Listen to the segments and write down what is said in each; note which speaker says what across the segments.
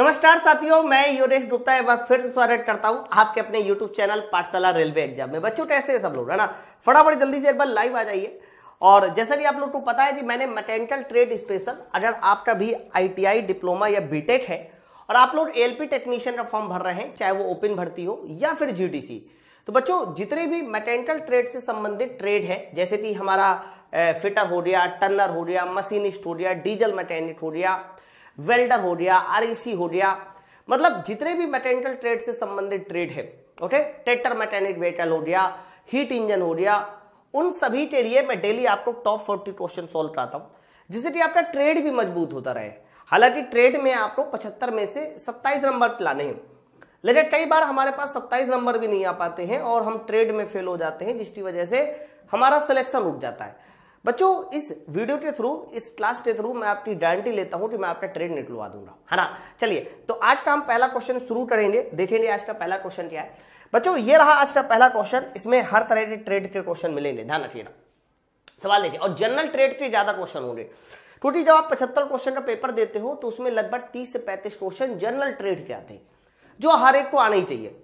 Speaker 1: नमस्कार साथियों मैं योगेश गुप्ता एक बार फिर से स्वागत करता हूं आपके अपने YouTube channel Pathshala railway exam में बच्चों कैसे हैं सब लोग है ना फटाफट जल्दी से एक बार लाइव आ जाइए और जैसा कि आप लोग को पता है कि मैंने मैकेनिकल ट्रेड स्पेशल अगर आपका भी आईटीआई डिप्लोमा या बीटेक है और आप लोग एलपी टेक्नीशियन का फॉर्म भर रहे हैं चाहे वो ओपन भर्ती हो या फिर जी तो बच्चों जितने भी मैकेनिकल ट्रेड से संबंधित ट्रेड है जैसे कि हमारा फिटर हो गया टनर हो गया मशीनिस्ट हो गया डीजल मैकेनिक हो गया वेल्डर हो गया आर e हो गया मतलब जितने भी मैकेनिकल ट्रेड से संबंधित ट्रेड है ओके ट्रेक्टर मैकेनिक व्हीकल हो गया हीट इंजन हो गया उन सभी के लिए मैं डेली आपको टॉप फोर्टी क्वेश्चन सोल्व कराता हूँ जिससे कि आपका ट्रेड भी मजबूत होता रहे हालांकि ट्रेड में आपको पचहत्तर में से सत्ताईस नंबर लाने हैं लेकिन कई बार हमारे पास सत्ताईस नंबर भी नहीं आ पाते हैं और हम ट्रेड में फेल हो जाते हैं जिसकी वजह से हमारा सिलेक्शन रुक जाता है बच्चों इस वीडियो के थ्रू इस क्लास के थ्रू मैं आपकी गारंटी लेता हूं कि मैं आपका ट्रेड निकलवा दूंगा है ना चलिए तो आज का हम पहला क्वेश्चन शुरू करेंगे देखेंगे आज का पहला क्वेश्चन क्या है बच्चों ये रहा आज का पहला क्वेश्चन इसमें हर तरह के ट्रेड के क्वेश्चन मिलेंगे ध्यान रखिएगा सवाल देखिए और जनरल ट्रेड के ज्यादा क्वेश्चन होंगे क्योंकि जब आप पचहत्तर क्वेश्चन का पेपर देते हो तो उसमें लगभग तीस से पैंतीस क्वेश्चन जनरल ट्रेड के आते हैं जो हर एक को आना ही चाहिए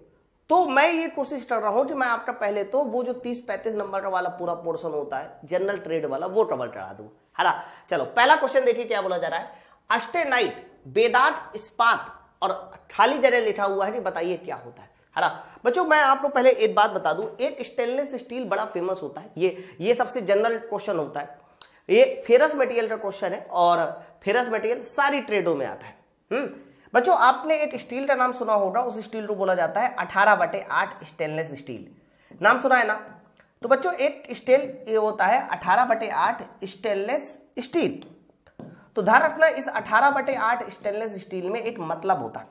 Speaker 1: तो मैं ये कोशिश कर रहा हूं कि मैं आपका पहले तो वो जो तीस पैंतीस नंबर का वाला पूरा पोर्शन होता है जनरल ट्रेड वाला वो ट्रबल करा दू है ना चलो पहला क्वेश्चन देखिए क्या बोला जा रहा है अस्टेनाइट बेदात इस्पात और खाली जगह लिखा हुआ है कि बताइए क्या होता है है बच्चों मैं आपको पहले एक बात बता दूं एक स्टेनलेस स्टील बड़ा फेमस होता है ये ये सबसे जनरल क्वेश्चन होता है ये फेरस मटेरियल का क्वेश्चन है और फेरस मटेरियल सारी ट्रेडों में आता है हम्म बच्चों आपने एक स्टील का नाम सुना होगा उस स्टील को बोला जाता है अठारह बटे आठ स्टेनलेस स्टील नाम सुना है ना तो बच्चों एक स्टील ये होता है अठारह बटे आठ स्टेनलेस स्टील तो ध्यान रखना इस अठारह बटे आठ स्टेनलेस स्टील में एक मतलब होता है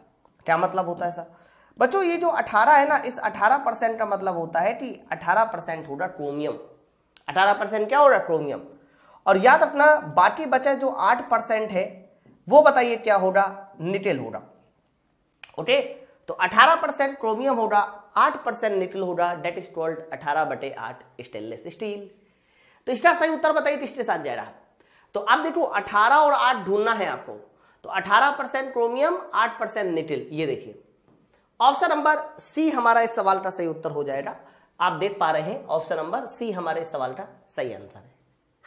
Speaker 1: क्या मतलब होता है सर बच्चों ये जो 18 है ना इस 18 परसेंट का मतलब होता है कि 18 परसेंट होगा क्रोमियम 18 परसेंट क्या होगा क्रोमियम और याद रखना बाकी बचा जो 8 परसेंट है वो बताइए क्या होगा निटेल होगा ओके तो 18 परसेंट क्रोमियम होगा 8 परसेंट निटिल होगा डेट इज टोल्ड 18 बटे आठ स्टेनलेस स्टील तो इसका सही उत्तर बताइए किसके साथ जा रहा है तो अब देखो 18 और 8 ढूंढना है आपको तो 18 परसेंट क्रोमियम 8 परसेंट निटिल ये देखिए ऑप्शन नंबर सी हमारा इस सवाल का सही उत्तर हो जाएगा आप देख पा रहे हैं ऑप्शन नंबर सी हमारे इस सवाल का सही आंसर है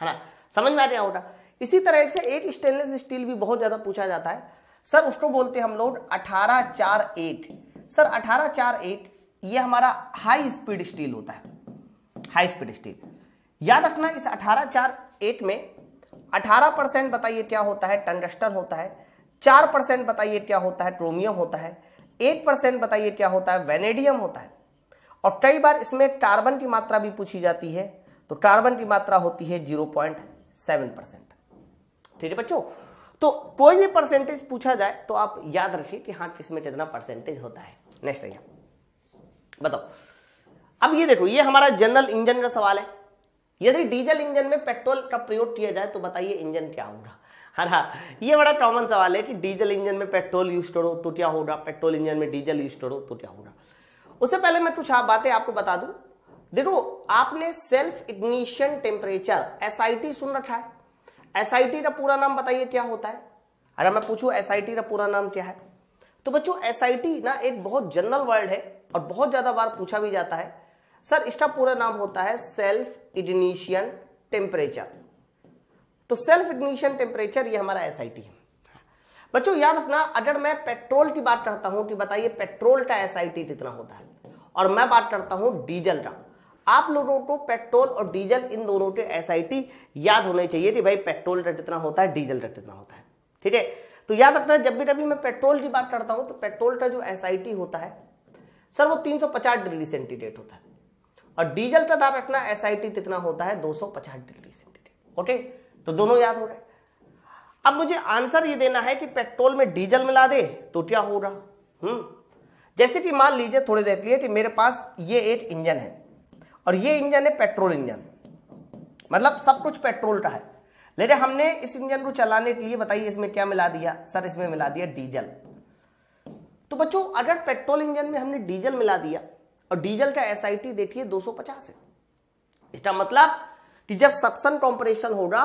Speaker 1: है ना समझ में आ गया होगा इसी तरह से एक स्टेनलेस स्टील भी बहुत ज़्यादा पूछा जाता है सर उसको बोलते हम लोग अठारह चार एट सर अठारह चार एट यह हमारा हाई स्पीड स्टील होता है हाई स्पीड स्टील याद रखना इस अठारह चार एट में अठारह परसेंट बताइए क्या होता है टंगस्टन होता है चार परसेंट बताइए क्या होता है क्रोमियम होता है एट परसेंट बताइए क्या होता है वेनेडियम होता है और कई बार इसमें कार्बन की मात्रा भी पूछी जाती है तो कार्बन की मात्रा होती है जीरो पॉइंट सेवन परसेंट ठीक है बच्चों तो कोई भी परसेंटेज पूछा जाए तो आप याद रखिए कि हाँ किसमें कितना परसेंटेज होता है नेक्स्ट आइए बताओ अब ये देखो ये हमारा जनरल इंजन का सवाल है यदि डीजल इंजन में पेट्रोल का प्रयोग किया जाए तो बताइए इंजन क्या होगा हाँ ना हाँ, ये बड़ा कॉमन सवाल है कि डीजल इंजन में पेट्रोल यूज करो तो क्या होगा पेट्रोल इंजन में डीजल यूज करो तो क्या होगा उससे पहले मैं कुछ आप बातें आपको बता दूं देखो आपने सेल्फ इग्निशन टेम्परेचर एस सुन रखा है एसआईटी का पूरा नाम बताइए क्या होता है अगर मैं पूछूं एसआईटी का पूरा नाम क्या है तो बच्चों एसआईटी ना एक बहुत जनरल वर्ड है और बहुत ज्यादा बार पूछा भी जाता है सर इसका पूरा नाम होता है सेल्फ इग्निशियन टेम्परेचर तो सेल्फ इग्निशियन टेम्परेचर ये हमारा एसआईटी है बच्चों याद रखना अगर मैं पेट्रोल की बात करता हूं कि बताइए पेट्रोल का एसआईटी कितना होता है और मैं बात करता हूं डीजल का आप लोगों को पेट्रोल और डीजल इन दोनों के एस याद होने चाहिए कि भाई पेट्रोल रेट इतना होता है डीजल रेट इतना होता है ठीक है तो याद रखना जब भी कभी मैं पेट्रोल की बात करता हूं तो पेट्रोल का जो एस होता है सर वो 350 डिग्री सेंटीग्रेड होता है और डीजल का दाम रखना एस कितना होता है 250 डिग्री सेंटीग्रेड ओके तो दोनों याद हो रहे अब मुझे आंसर ये देना है कि पेट्रोल में डीजल मिला दे तो क्या होगा हम्म जैसे कि मान लीजिए थोड़ी देर के लिए कि मेरे पास ये एक इंजन है और ये इंजन है पेट्रोल इंजन मतलब सब कुछ पेट्रोल का है लेकिन हमने इस इंजन को चलाने के लिए बताइए इसमें क्या मिला दिया सर इसमें मिला दिया डीजल तो बच्चों अगर पेट्रोल इंजन में हमने डीजल मिला दिया और डीजल का एस देखिए 250 है इसका मतलब कि जब सक्सन कॉम्प्रेशन होगा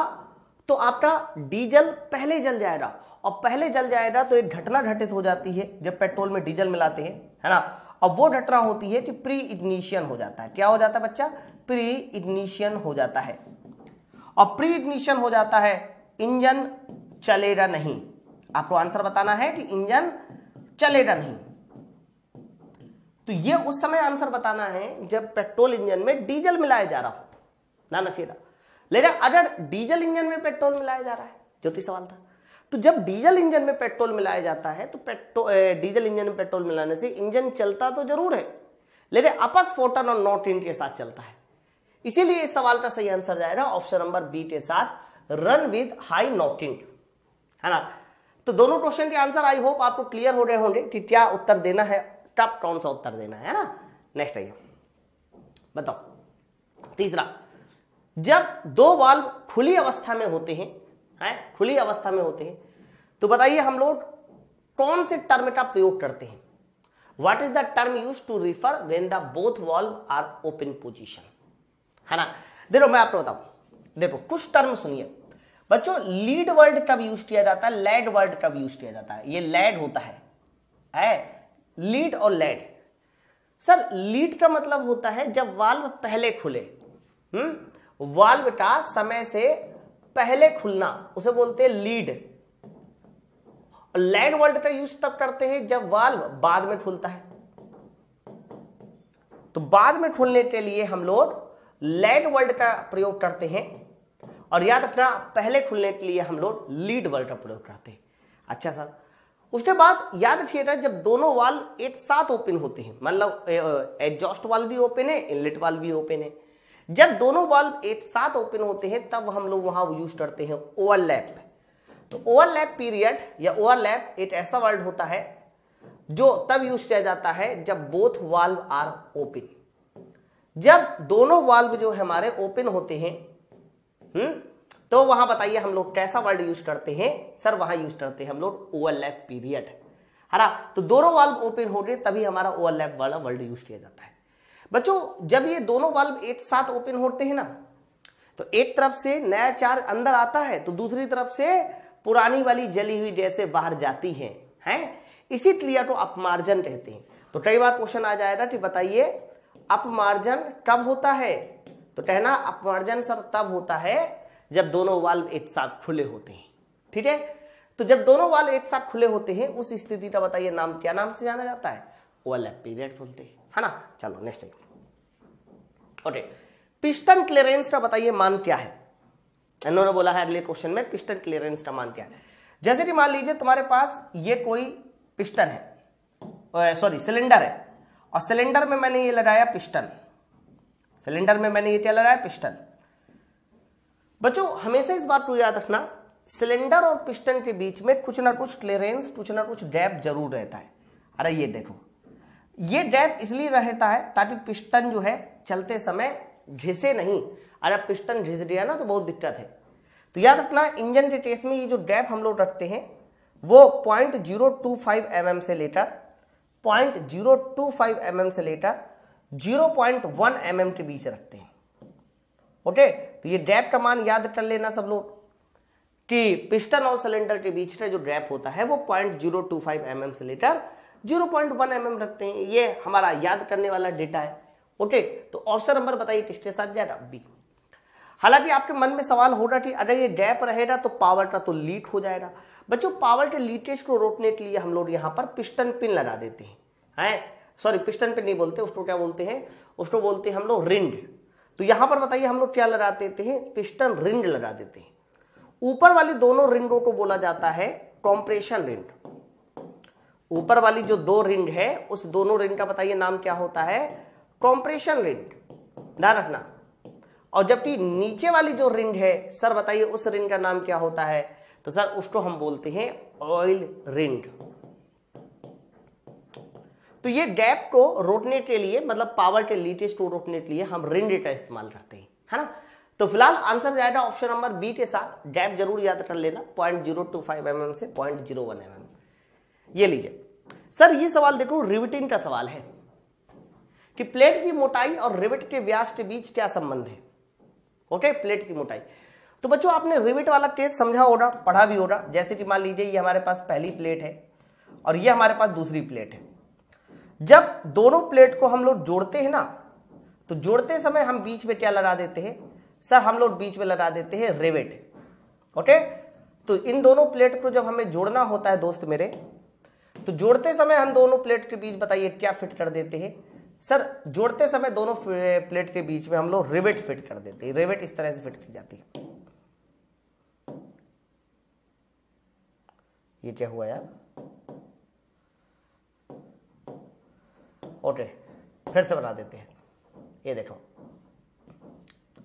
Speaker 1: तो आपका डीजल पहले जल जाएगा और पहले जल जाएगा तो एक घटना घटित हो जाती है जब पेट्रोल में डीजल मिलाते हैं है ना अब वो घटना होती है कि प्री इग्निशियन हो जाता है क्या हो जाता है बच्चा प्री इग्निशियन हो जाता है और प्री इग्निशियन हो जाता है इंजन चलेगा नहीं आपको आंसर बताना है कि इंजन चलेगा नहीं तो ये उस समय आंसर बताना है जब पेट्रोल इंजन में डीजल मिलाया जा रहा हो ना नखेरा लेकिन अगर डीजल इंजन में पेट्रोल मिलाया जा रहा है जो कि सवाल था तो जब डीजल इंजन में पेट्रोल मिलाया जाता है तो पेट्रो डीजल इंजन में पेट्रोल मिलाने से इंजन चलता तो जरूर है लेकिन अपस फोटन और नॉट इन के साथ चलता है इसीलिए इस सवाल का सही आंसर जाएगा ऑप्शन नंबर बी के साथ run with high not in है ना तो दोनों क्वेश्चन के आंसर आई होप आपको क्लियर हो रहे होंगे कि क्या उत्तर देना है कब कौन सा उत्तर देना है ना नेक्स्ट आइए बताओ तीसरा जब दो वाल्व खुली अवस्था में होते हैं है खुली अवस्था में होते हैं तो बताइए हम लोग कौन से टर्म का प्रयोग करते हैं what is the term use to refer when the both valve are open position है ना देखो मैं आपको बताऊं देखो कुछ टर्म सुनिए बच्चों लीड वर्ड कब यूज किया जाता है लेड वर्ड कब यूज किया जाता है ये लेड होता है है लीड और लेड सर लीड का मतलब होता है जब वाल्व पहले खुले हम्म वाल्व का समय से पहले खुलना उसे बोलते हैं लीड लैंड वर्ल्ड का यूज तब करते हैं जब वाल्व बाद में खुलता है तो बाद में खुलने के लिए हम लोग लैंड वर्ल्ड का प्रयोग करते हैं और याद रखना पहले खुलने के लिए हम लोग लीड वर्ल्ड का प्रयोग करते हैं अच्छा सर उसके बाद याद रखिएगा जब दोनों वाल्व एक साथ ओपन होते हैं मतलब एग्जॉस्ट वाल भी ओपन है इनलेट वाल भी ओपन है जब दोनों वाल्व एक साथ ओपन होते हैं तब हम लोग वहां यूज करते हैं ओवरलैप तो ओवरलैप पीरियड या ओवरलैप एक ऐसा वर्ड होता है जो तब यूज किया जाता है जब बोथ वाल्व आर ओपन जब दोनों वाल्व जो हमारे ओपन होते हैं हुँ? हम्म, तो वहां बताइए हम लोग कैसा वर्ड यूज करते हैं सर वहां यूज करते हैं हम लोग ओवरलैप पीरियड है ना तो दोनों वाल्व ओपन हो गए तभी हमारा ओवरलैप वाला वर्ड यूज किया जाता है बच्चों जब ये दोनों बल्ब एक साथ ओपन होते हैं ना तो एक तरफ से नया चार्ज अंदर आता है तो दूसरी तरफ से पुरानी वाली जली हुई जैसे बाहर जाती है है? इसी क्रिया को अपमार्जन कहते हैं तो कई बार क्वेश्चन आ जाएगा कि बताइए अपमार्जन कब होता है तो कहना अपमार्जन सर तब होता है जब दोनों वाल्व एक साथ खुले होते हैं ठीक है तो जब दोनों वाल्व एक साथ खुले होते हैं उस स्थिति का बताइए नाम क्या नाम से जाना जाता है ओवरलैप पीरियड बोलते हैं है ना चलो नेक्स्ट ओके पिस्टन क्लियरेंस का बताइए मान क्या है इन्होंने बोला है अगले क्वेश्चन में पिस्टन क्लियरेंस का मान क्या है जैसे कि मान लीजिए तुम्हारे पास ये कोई पिस्टन है सॉरी सिलेंडर है और सिलेंडर में मैंने ये लगाया पिस्टन सिलेंडर में मैंने ये क्या लगाया पिस्टन बच्चों हमेशा इस बात को याद रखना सिलेंडर और पिस्टन के बीच में कुछ ना कुछ क्लियरेंस कुछ ना कुछ डैप जरूर रहता है अरे ये देखो ये डैप इसलिए रहता है ताकि पिस्टन जो है चलते समय घिसे नहीं अगर पिस्टन घिस दिया ना तो बहुत दिक्कत है तो याद रखना इंजन के टेस्ट में ये जो डैप हम लोग रखते हैं वो point zero two five M M से लेटर point zero two five M M से लेटर zero point one M M के बीच रखते हैं ओके तो ये डैप का मान याद कर लेना सब लोग कि पिस्टन और सिलेंडर के बीच का जो डैप होता है वो point zero two five M M से लेटर zero point one M M रखते हैं ये हमारा याद करने वाला डेटा है ओके तो ऑप्शन नंबर बताइए किसके साथ जाएगा बी हालांकि आपके मन में सवाल हो रहा कि अगर ये गैप रहेगा तो पावर का तो लीक हो जाएगा बच्चों पावर के लीकेज को रोकने के लिए हम लोग यहाँ पर पिस्टन पिन लगा देते हैं हैं सॉरी पिस्टन पिन नहीं बोलते उसको क्या बोलते हैं उसको बोलते हैं हम लोग रिंग तो यहाँ पर बताइए हम लोग क्या लगा देते हैं पिस्टन रिंग लगा देते हैं ऊपर वाली दोनों रिंगों को बोला जाता है कॉम्प्रेशन रिंग ऊपर वाली जो दो रिंग है उस दोनों रिंग का बताइए नाम क्या होता है कॉम्प्रेशन रिंड ध्यान रखना और जबकि नीचे वाली जो रिंड है सर बताइए उस रिंड का नाम क्या होता है तो सर उसको हम बोलते हैं ऑयल रिंड तो ये गैप को रोकने के लिए मतलब पावर के लीटेज को रोकने के लिए हम रिंड का इस्तेमाल करते हैं है ना तो फिलहाल आंसर जाएगा ऑप्शन नंबर बी के साथ गैप जरूर याद कर लेना point zero two five M M से point zero one M M ये लीजिए सर ये सवाल देखो रिविटिन का सवाल है कि प्लेट की मोटाई और रिवेट के व्यास के बीच क्या संबंध है ओके प्लेट की मोटाई तो बच्चों आपने रिवेट वाला केस समझा होगा पढ़ा भी होगा जैसे कि मान लीजिए ये हमारे पास पहली प्लेट है और ये हमारे पास दूसरी प्लेट है जब दोनों प्लेट को हम लोग जोड़ते हैं ना तो जोड़ते समय हम बीच में क्या लगा देते हैं सर हम लोग बीच में लगा देते हैं रेवेट ओके तो इन दोनों प्लेट को जब हमें जोड़ना होता है दोस्त मेरे तो जोड़ते समय हम दोनों प्लेट के बीच बताइए क्या फिट कर देते हैं सर जोड़ते समय दोनों प्लेट के बीच में हम लोग रिवेट फिट कर देते हैं रिवेट इस तरह से फिट की जाती है ये क्या हुआ यार ओके फिर से बना देते हैं ये देखो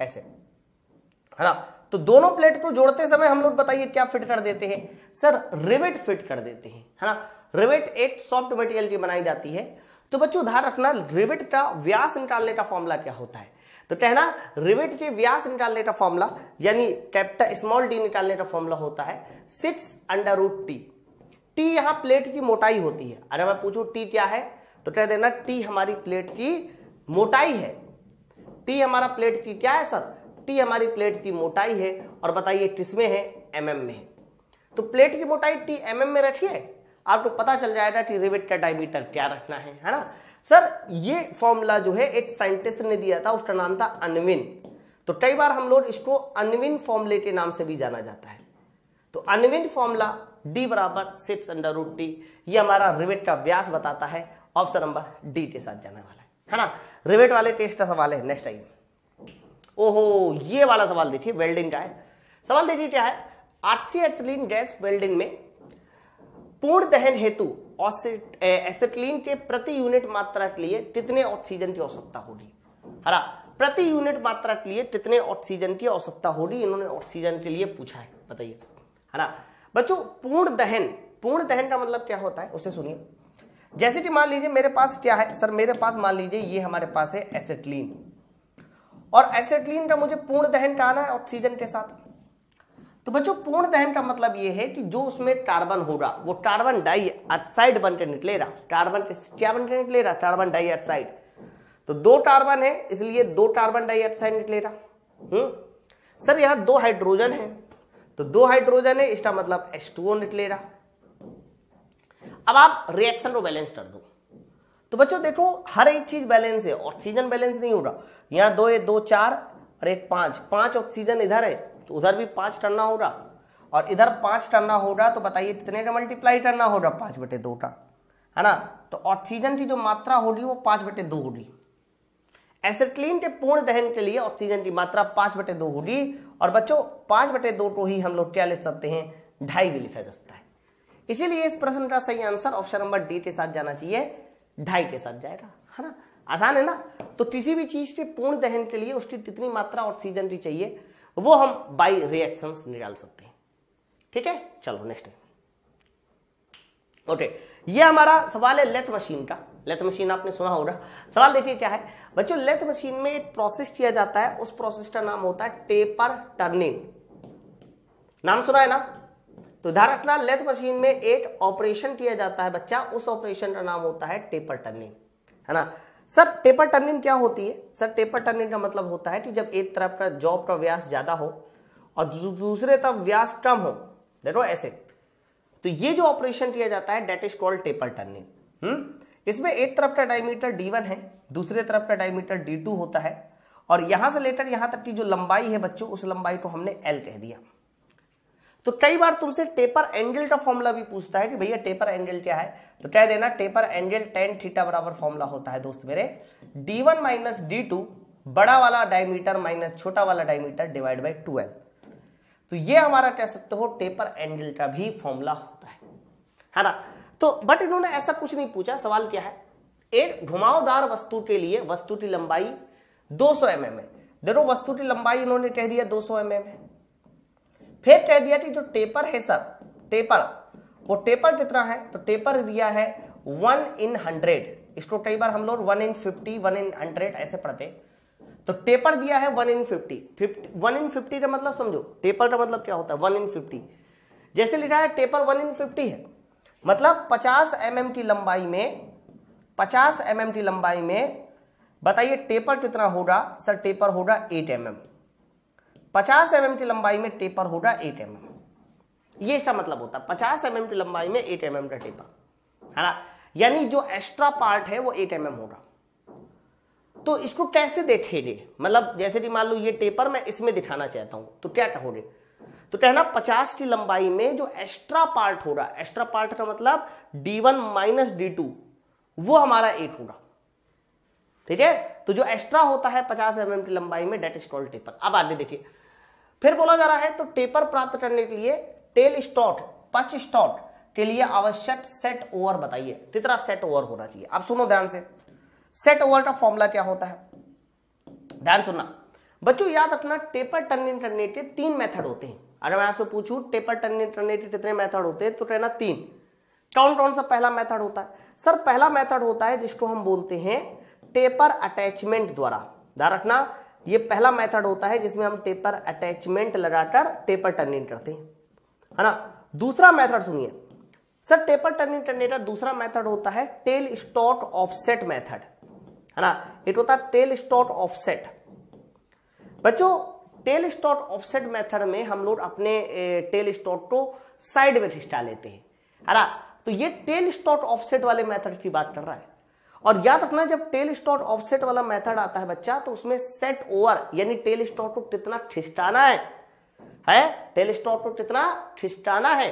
Speaker 1: ऐसे है ना तो दोनों प्लेट को जोड़ते समय हम लोग बताइए क्या फिट कर देते हैं सर रिवेट फिट कर देते हैं है ना रिवेट एक सॉफ्ट मटेरियल की बनाई जाती है तो बच्चों ध्यान रखना रिविट का व्यास निकालने का फॉर्मूला क्या होता है तो कहना रिविट के व्यास निकालने का फॉर्मूला यानी कैप्टा स्मॉल डी निकालने का फॉर्मूला होता है six under root T T यहां प्लेट की मोटाई होती है अरे मैं पूछू टी क्या है तो कह देना टी हमारी प्लेट की मोटाई है टी हमारा प्लेट की क्या है सर टी हमारी प्लेट की मोटाई है और बताइए किसमें है एमएम mm में है तो प्लेट की मोटाई टी एमएम mm में रखिए आपको पता चल जाएगा कि रिवेट का डायमीटर क्या रखना है है ना सर ये फॉर्मूला जो है एक साइंटिस्ट ने दिया था उसका नाम था अनविन तो कई बार हम लोग इसको अनविन फॉर्मूले के नाम से भी जाना जाता है तो अनविन फॉर्मूला डी बराबर सिक्स अंडर रूट टी ये हमारा रिवेट का व्यास बताता है ऑप्शन नंबर डी के साथ जाने वाला है है ना रिवेट वाले टेस्ट का सवाल है नेक्स्ट टाइम ओहो ये वाला सवाल देखिए वेल्डिंग का है सवाल देखिए क्या है आर्सी एथलिन गैस वेल्डिंग में पूर्ण दहन हेतु एसेटलीन के प्रति यूनिट मात्रा के लिए कितने ऑक्सीजन की आवश्यकता होगी हरा प्रति यूनिट मात्रा के लिए कितने ऑक्सीजन की आवश्यकता होगी इन्होंने ऑक्सीजन के लिए पूछा है बताइए है ना बच्चों पूर्ण दहन पूर्ण दहन का मतलब क्या होता है उसे सुनिए जैसे कि मान लीजिए मेरे पास क्या है सर मेरे पास मान लीजिए ये हमारे पास है एसेटलीन और एसेटलीन का मुझे पूर्ण दहन कराना है ऑक्सीजन के साथ तो बच्चों पूर्ण दहन का मतलब ये है कि जो उसमें कार्बन होगा वो कार्बन डाई ऑक्साइड बन के निकलेगा कार्बन क्या बन निकलेगा कार्बन डाई ऑक्साइड तो दो कार्बन है इसलिए दो कार्बन डाई ऑक्साइड निकलेगा हम्म सर यहाँ दो हाइड्रोजन है तो दो हाइड्रोजन है इसका मतलब एस टू रहा अब आप रिएक्शन को बैलेंस कर दो तो बच्चों देखो हर एक चीज बैलेंस है ऑक्सीजन बैलेंस नहीं हो रहा यहाँ दो है दो चार और एक पांच पांच ऑक्सीजन इधर है तो उधर भी पाँच टन्ना हो रहा और इधर पाँच टन्ना हो रहा तो बताइए कितने का मल्टीप्लाई टन्ना हो रहा पाँच बटे दो का है ना तो ऑक्सीजन की जो मात्रा हो रही वो पाँच बटे दो होगी एसिक्लिन के पूर्ण दहन के लिए ऑक्सीजन की मात्रा पाँच बटे दो होगी और बच्चों पाँच बटे दो को ही हम लोग क्या लिख सकते हैं ढाई भी लिखा जा सकता है इसीलिए इस प्रश्न का सही आंसर ऑप्शन नंबर डी के साथ जाना चाहिए ढाई के साथ जाएगा है ना आसान है ना तो किसी भी चीज के पूर्ण दहन के लिए उसकी कितनी मात्रा ऑक्सीजन की चाहिए वो हम बाई रिएक्शन निकाल सकते हैं ठीक है चलो नेक्स्ट ओके ये हमारा सवाल है लेथ मशीन का लेथ मशीन आपने सुना होगा सवाल देखिए क्या है बच्चों लेथ मशीन में एक प्रोसेस किया जाता है उस प्रोसेस का नाम होता है टेपर टर्निंग नाम सुना है ना तो ध्यान रखना लेथ मशीन में एक ऑपरेशन किया जाता है बच्चा उस ऑपरेशन का नाम होता है टेपर टर्निंग है ना सर टेपर टर्निंग क्या होती है सर टेपर टर्निंग का मतलब होता है कि जब एक तरफ का जॉब का व्यास ज़्यादा हो और दूसरे तरफ व्यास कम हो देखो ऐसे तो ये जो ऑपरेशन किया जाता है that is called taper turning इसमें एक तरफ का डायमीटर डी वन है दूसरे तरफ का डायमीटर डी टू होता है और यहां से लेकर यहां तक की जो लंबाई है बच्चों उस लंबाई को हमने एल कह दिया तो कई बार तुमसे टेपर एंगल का फॉर्मूला भी पूछता है कि भैया टेपर एंगल क्या है तो कह देना टेपर एंगल टेन थीटा बराबर फॉर्मूला होता है दोस्त मेरे D one minus D two बड़ा वाला डायमीटर माइनस छोटा वाला डायमीटर डिवाइड बाई ट्वेल्व तो ये हमारा कह सकते हो टेपर एंगल का भी फॉर्मूला होता है है ना तो बट इन्होंने ऐसा कुछ नहीं पूछा सवाल क्या है एक घुमावदार वस्तु के लिए वस्तु की लंबाई दो सौ एम है देखो वस्तु की लंबाई इन्होंने कह दिया दो सौ एम है फिर कह दिया कि जो टेपर है सर टेपर वो टेपर कितना है तो टेपर दिया है वन इन हंड्रेड इसको कई बार हम लोग one in fifty one in hundred ऐसे पढ़ते तो टेपर दिया है one in fifty fifty one in fifty का मतलब समझो टेपर का मतलब क्या होता है वन इन फिफ्टी जैसे लिखा है टेपर वन इन फिफ्टी है मतलब पचास एम mm की लंबाई में पचास एम mm की लंबाई में बताइए टेपर कितना होगा सर टेपर होगा एट एम mm. पचास एम की लंबाई में टेपर होगा एट एम ये इसका मतलब होता है पचास एम की लंबाई में एट एम mm का टेपर है ना यानी जो एक्स्ट्रा पार्ट है वो एट एम mm होगा तो इसको कैसे देखेंगे मतलब जैसे कि मान लो ये टेपर मैं इसमें दिखाना चाहता हूं तो क्या कहोगे तो कहना पचास की लंबाई में जो एक्स्ट्रा पार्ट होगा एक्स्ट्रा पार्ट का मतलब D one minus D two वो हमारा एट होगा ठीक है तो जो एक्स्ट्रा होता है पचास एम mm की लंबाई में डेट इज कॉल्ड टेपर अब आगे देखिए फिर बोला जा रहा है तो टेपर प्राप्त करने के लिए टेल स्टॉट पच स्टॉट के लिए आवश्यक सेट ओवर बताइए कितना सेट ओवर होना चाहिए आप सुनो ध्यान से सेट ओवर का फॉर्मूला क्या होता है ध्यान सुनना बच्चों याद रखना टेपर टर्निंग करने के तीन मेथड होते हैं अगर मैं आपसे पूछूं टेपर टर्निंग करने के कितने मेथड होते हैं तो कहना तीन कौन कौन सा पहला मेथड होता है सर पहला मेथड होता है जिसको हम बोलते हैं टेपर अटैचमेंट द्वारा ध्यान रखना ये पहला मेथड होता है जिसमें हम टेपर अटैचमेंट लगाकर टेपर टर्निंग करते हैं है ना दूसरा मेथड सुनिए सर टेपर टर्निंग करने का दूसरा मेथड होता है टेल स्टॉक ऑफसेट मेथड है ना इट होता है टेल स्टॉक ऑफसेट बच्चों टेल स्टॉक ऑफसेट मेथड में हम लोग अपने टेल स्टॉक को साइड में खिस्टा लेते हैं है ना तो ये टेल स्टॉक ऑफसेट वाले मेथड की बात कर रहा है और याद रखना जब टेल स्टॉट ऑफसेट वाला मेथड आता है बच्चा तो उसमें सेट ओवर यानी टेल स्टॉट को कितना ठिस्टाना है है टेल स्टॉट को कितना ठिस्टाना है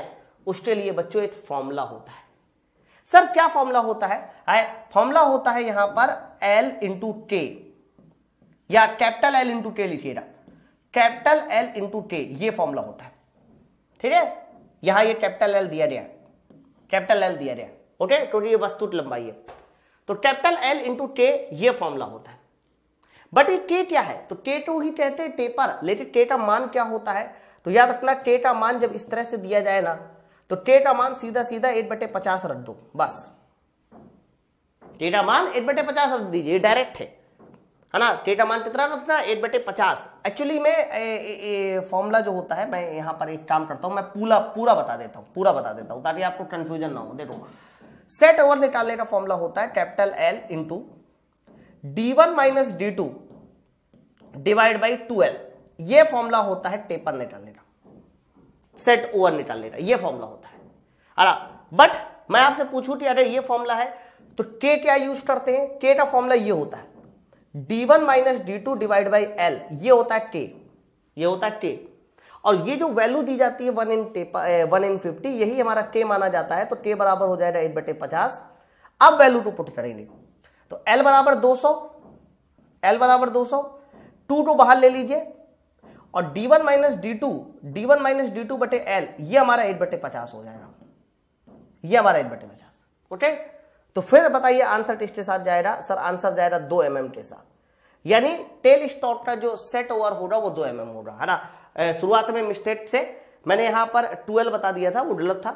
Speaker 1: उसके लिए बच्चों एक फॉर्मूला होता है सर क्या फॉर्मूला होता है फॉर्मूला होता है यहां पर एल इंटू के या कैपिटल एल इंटू के लिखिएगा कैपिटल एल इंटू के ये फॉर्मूला होता है ठीक है यहां ये कैपिटल एल दिया गया कैपिटल एल दिया गया ओके क्योंकि ये वस्तु लंबाई है तो कैपिटल एल इंटू के ये फॉर्मूला होता है बट ये के क्या है तो के टू ही कहते हैं टेपर लेकिन के का मान क्या होता है तो याद रखना के का मान जब इस तरह से दिया जाए ना तो के का मान सीधा सीधा एक बटे पचास रख दो बस के का मान एक बटे पचास रख दीजिए डायरेक्ट है है ना के का मान कितना रखना एक बटे पचास एक्चुअली में फॉर्मूला जो होता है मैं यहां पर एक काम करता हूं मैं पूरा पूरा बता देता हूं पूरा बता देता हूं ताकि आपको कंफ्यूजन ना हो देखो सेट ओवर निकालने का फॉर्मूला होता है capital L into D one minus D two divide by two L यह फॉर्मूला होता है टेपर निकालने का सेट ओवर निकालने का यह फॉर्मूला होता है अरा बट मैं आपसे पूछूं कि अगर ये फॉर्मूला है तो के क्या यूज करते हैं के का फॉर्मूला ये होता है D one minus D two divide by L ये होता है के ये होता है के और ये जो वैल्यू दी जाती है one in one in fifty यही हमारा के माना जाता है तो के बराबर हो जाएगा एट बटे पचास अब वैल्यू टू पुट करेंगे तो एल बराबर दो सौ एल बराबर दो सौ टू टू बाहर ले लीजिए और D one minus D two D one minus D two बटे एल ये हमारा एट बटे पचास हो जाएगा ये हमारा एट बटे पचास ओके तो फिर बताइए आंसर टेस्ट के साथ जाएगा सर आंसर जाएगा दो एम mm के साथ यानी टेल स्टॉक का जो सेट ओवर होगा वो दो एम mm होगा है ना शुरुआत में मिस्टेक से मैंने यहां पर ट्वेल्व बता दिया था वो गलत था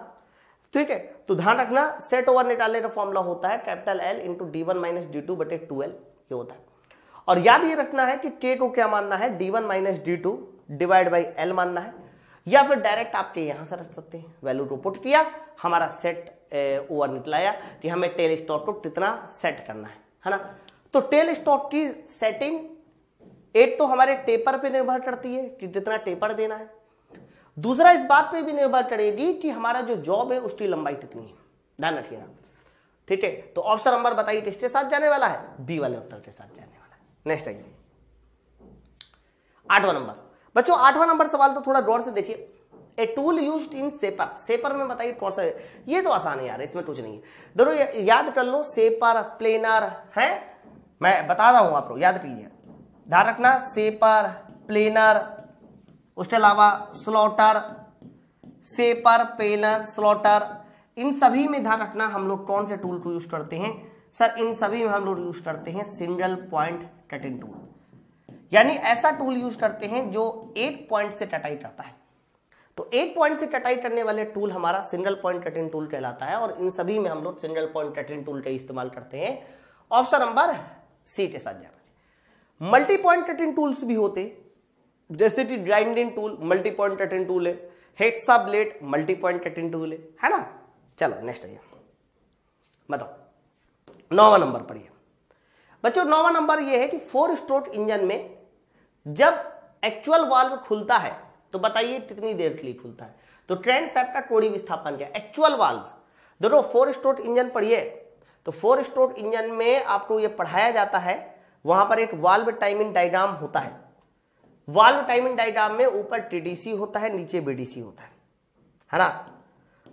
Speaker 1: ठीक है तो ध्यान रखना सेट ओवर निकालने का फॉर्मूला होता है capital L into D one minus D two बटे ट्वेल्व ये होता है और याद ये रखना है कि के को क्या मानना है D one minus D two divide by L मानना है या फिर डायरेक्ट आपके यहां से रख सकते हैं वैल्यू को पुट किया हमारा सेट ओवर निकलाया कि हमें टेल स्टॉक को कितना सेट करना है है ना तो टेल स्टॉक की सेटिंग एक तो हमारे टेपर पे निर्भर करती है कि कितना टेपर देना है दूसरा इस बात पे भी निर्भर करेगी कि हमारा जो जॉब है उसकी लंबाई कितनी है ध्यान रखिएगा ठीक है तो ऑप्शन नंबर बताइए किसके साथ जाने वाला है बी वाले उत्तर के साथ जाने वाला है नेक्स्ट आइए आठवा नंबर बच्चों आठवां नंबर सवाल तो थोड़ा गौर से देखिए a tool use in shaper shaper में बताइए कौन सा ये तो आसान है यार इसमें कुछ नहीं है दोनों याद कर लो सेपर प्लेनर है मैं बता रहा हूं आप लोग याद कीजिए ध्यान रखना सेपर प्लेनर उसके अलावा स्लॉटर सेपर पेलर स्लॉटर इन सभी में ध्यान रखना हम लोग कौन से टूल को यूज करते हैं सर इन सभी में हम लोग यूज करते हैं सिंगल पॉइंट कटिंग टूल यानी ऐसा टूल यूज करते हैं जो एक पॉइंट से कटाई करता है तो एक पॉइंट से कटाई करने वाले टूल हमारा सिंगल पॉइंट कटिंग टूल कहलाता है और इन सभी में हम लोग सिंगल पॉइंट कटिंग टूल का इस्तेमाल करते हैं ऑप्शन नंबर सी के साथ जाना मल्टी पॉइंट कटिंग टूल्स भी होते जैसे कि grinding tool multi point cutting tool है hexa blade multi point cutting tool है है ना चलो नेक्स्ट आइए बताओ नौवा नंबर पढ़िए बच्चों नौवा नंबर ये है कि फोर स्ट्रोक इंजन में जब एक्चुअल वाल्व खुलता है तो बताइए कितनी देर के लिए खुलता है तो ट्रेंड सेट का कोड़ी विस्थापन क्या एक्चुअल वाल्व दोनों फोर स्ट्रोक इंजन पढ़िए तो फोर स्ट्रोक इंजन में आपको ये पढ़ाया जाता है वहां पर एक वाल्व टाइमिंग डायग्राम होता है वाल्व टाइमिंग डायग्राम में ऊपर टीडीसी होता है नीचे बीडीसी होता है है ना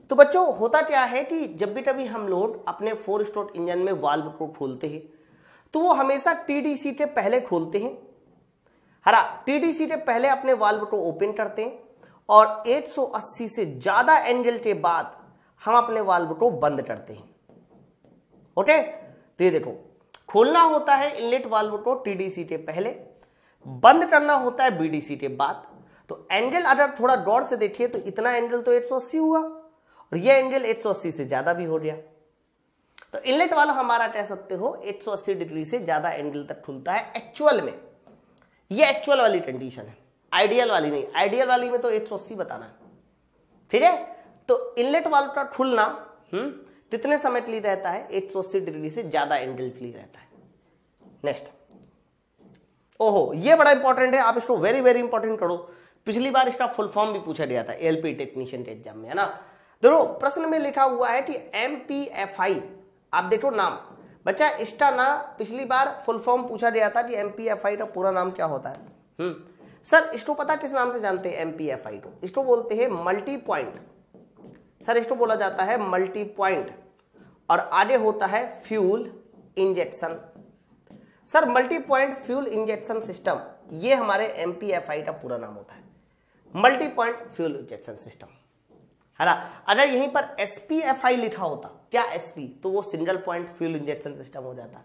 Speaker 1: तो बच्चों होता क्या है कि जब भी कभी हम लोग अपने फोर स्ट्रोक इंजन में वाल्व को खोलते हैं तो वो हमेशा टीडीसी के पहले खोलते हैं हरा टीडीसी के पहले अपने वाल्व को ओपन करते हैं और 180 से ज्यादा एंगल के बाद हम अपने वाल्व को बंद करते हैं ओके तो ये देखो खोलना होता है इनलेट वाल्व को टीडीसी के पहले बंद करना होता है बीडीसी के बाद तो एंगल अगर थोड़ा गौर से देखिए तो इतना एंगल तो 180 हुआ और यह एंगल 180 से ज़्यादा भी हो गया तो इनलेट वाल्व हमारा कह सकते हो 180 डिग्री से ज़्यादा एंगल तक खुलता है एक्चुअल में ये एक्चुअल वाली कंडीशन है आइडियल वाली नहीं आइडियल वाली में तो अस्सी बताना है ठीक है तो इनलेट वाल्व का खुलना हम्म, कितने समय के लिए रहता है 180 डिग्री से ज़्यादा एंगल के लिए रहता है नेक्स्ट ओहो ये बड़ा इंपॉर्टेंट है आप इसको वेरी वेरी इंपॉर्टेंट करो पिछली बार इसका फुल फॉर्म भी पूछा गया था एलपी टेक्नीशियन के एग्जाम में है ना देखो प्रश्न में लिखा हुआ है कि एम पी एफ आई आप देखो नाम बच्चा इसका ना पिछली बार फुल फॉर्म पूछा गया था कि एम पी एफ आई का पूरा नाम क्या होता है हम्म सर इसको पता किस नाम से जानते हैं एम पी एफ आई को इसको बोलते हैं मल्टी पॉइंट सर इसको बोला जाता है मल्टी पॉइंट और आगे होता है fuel injection sir multi point fuel injection system ये हमारे एम का पूरा नाम होता है multi point fuel injection system है ना अगर यहीं पर एस लिखा होता क्या एस तो वो single point fuel injection system हो जाता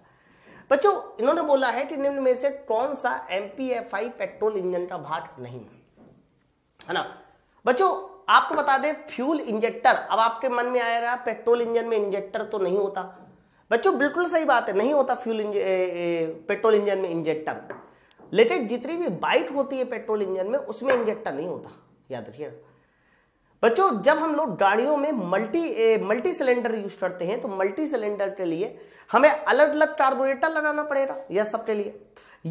Speaker 1: बच्चों इन्होंने बोला है कि निम्न में से कौन सा एम पेट्रोल इंजन का भाग नहीं है ना बच्चों आपको बता दें फ्यूल इंजेक्टर अब आपके मन में रहा पेट्रोल इंजन में इंजेक्टर तो नहीं होता बच्चों बिल्कुल सही बात है नहीं होता फ्यूल इंज पेट्रोल इंजन में इंजेक्टर लेटेड जितनी भी बाइट होती है पेट्रोल इंजन में उसमें इंजेक्टर नहीं होता याद रखिए बच्चों जब हम लोग गाड़ियों में मल्टी ए, मल्टी सिलेंडर यूज करते हैं तो मल्टी सिलेंडर के लिए हमें अलग अलग कार्बोरेटर लगाना पड़ेगा या सबके लिए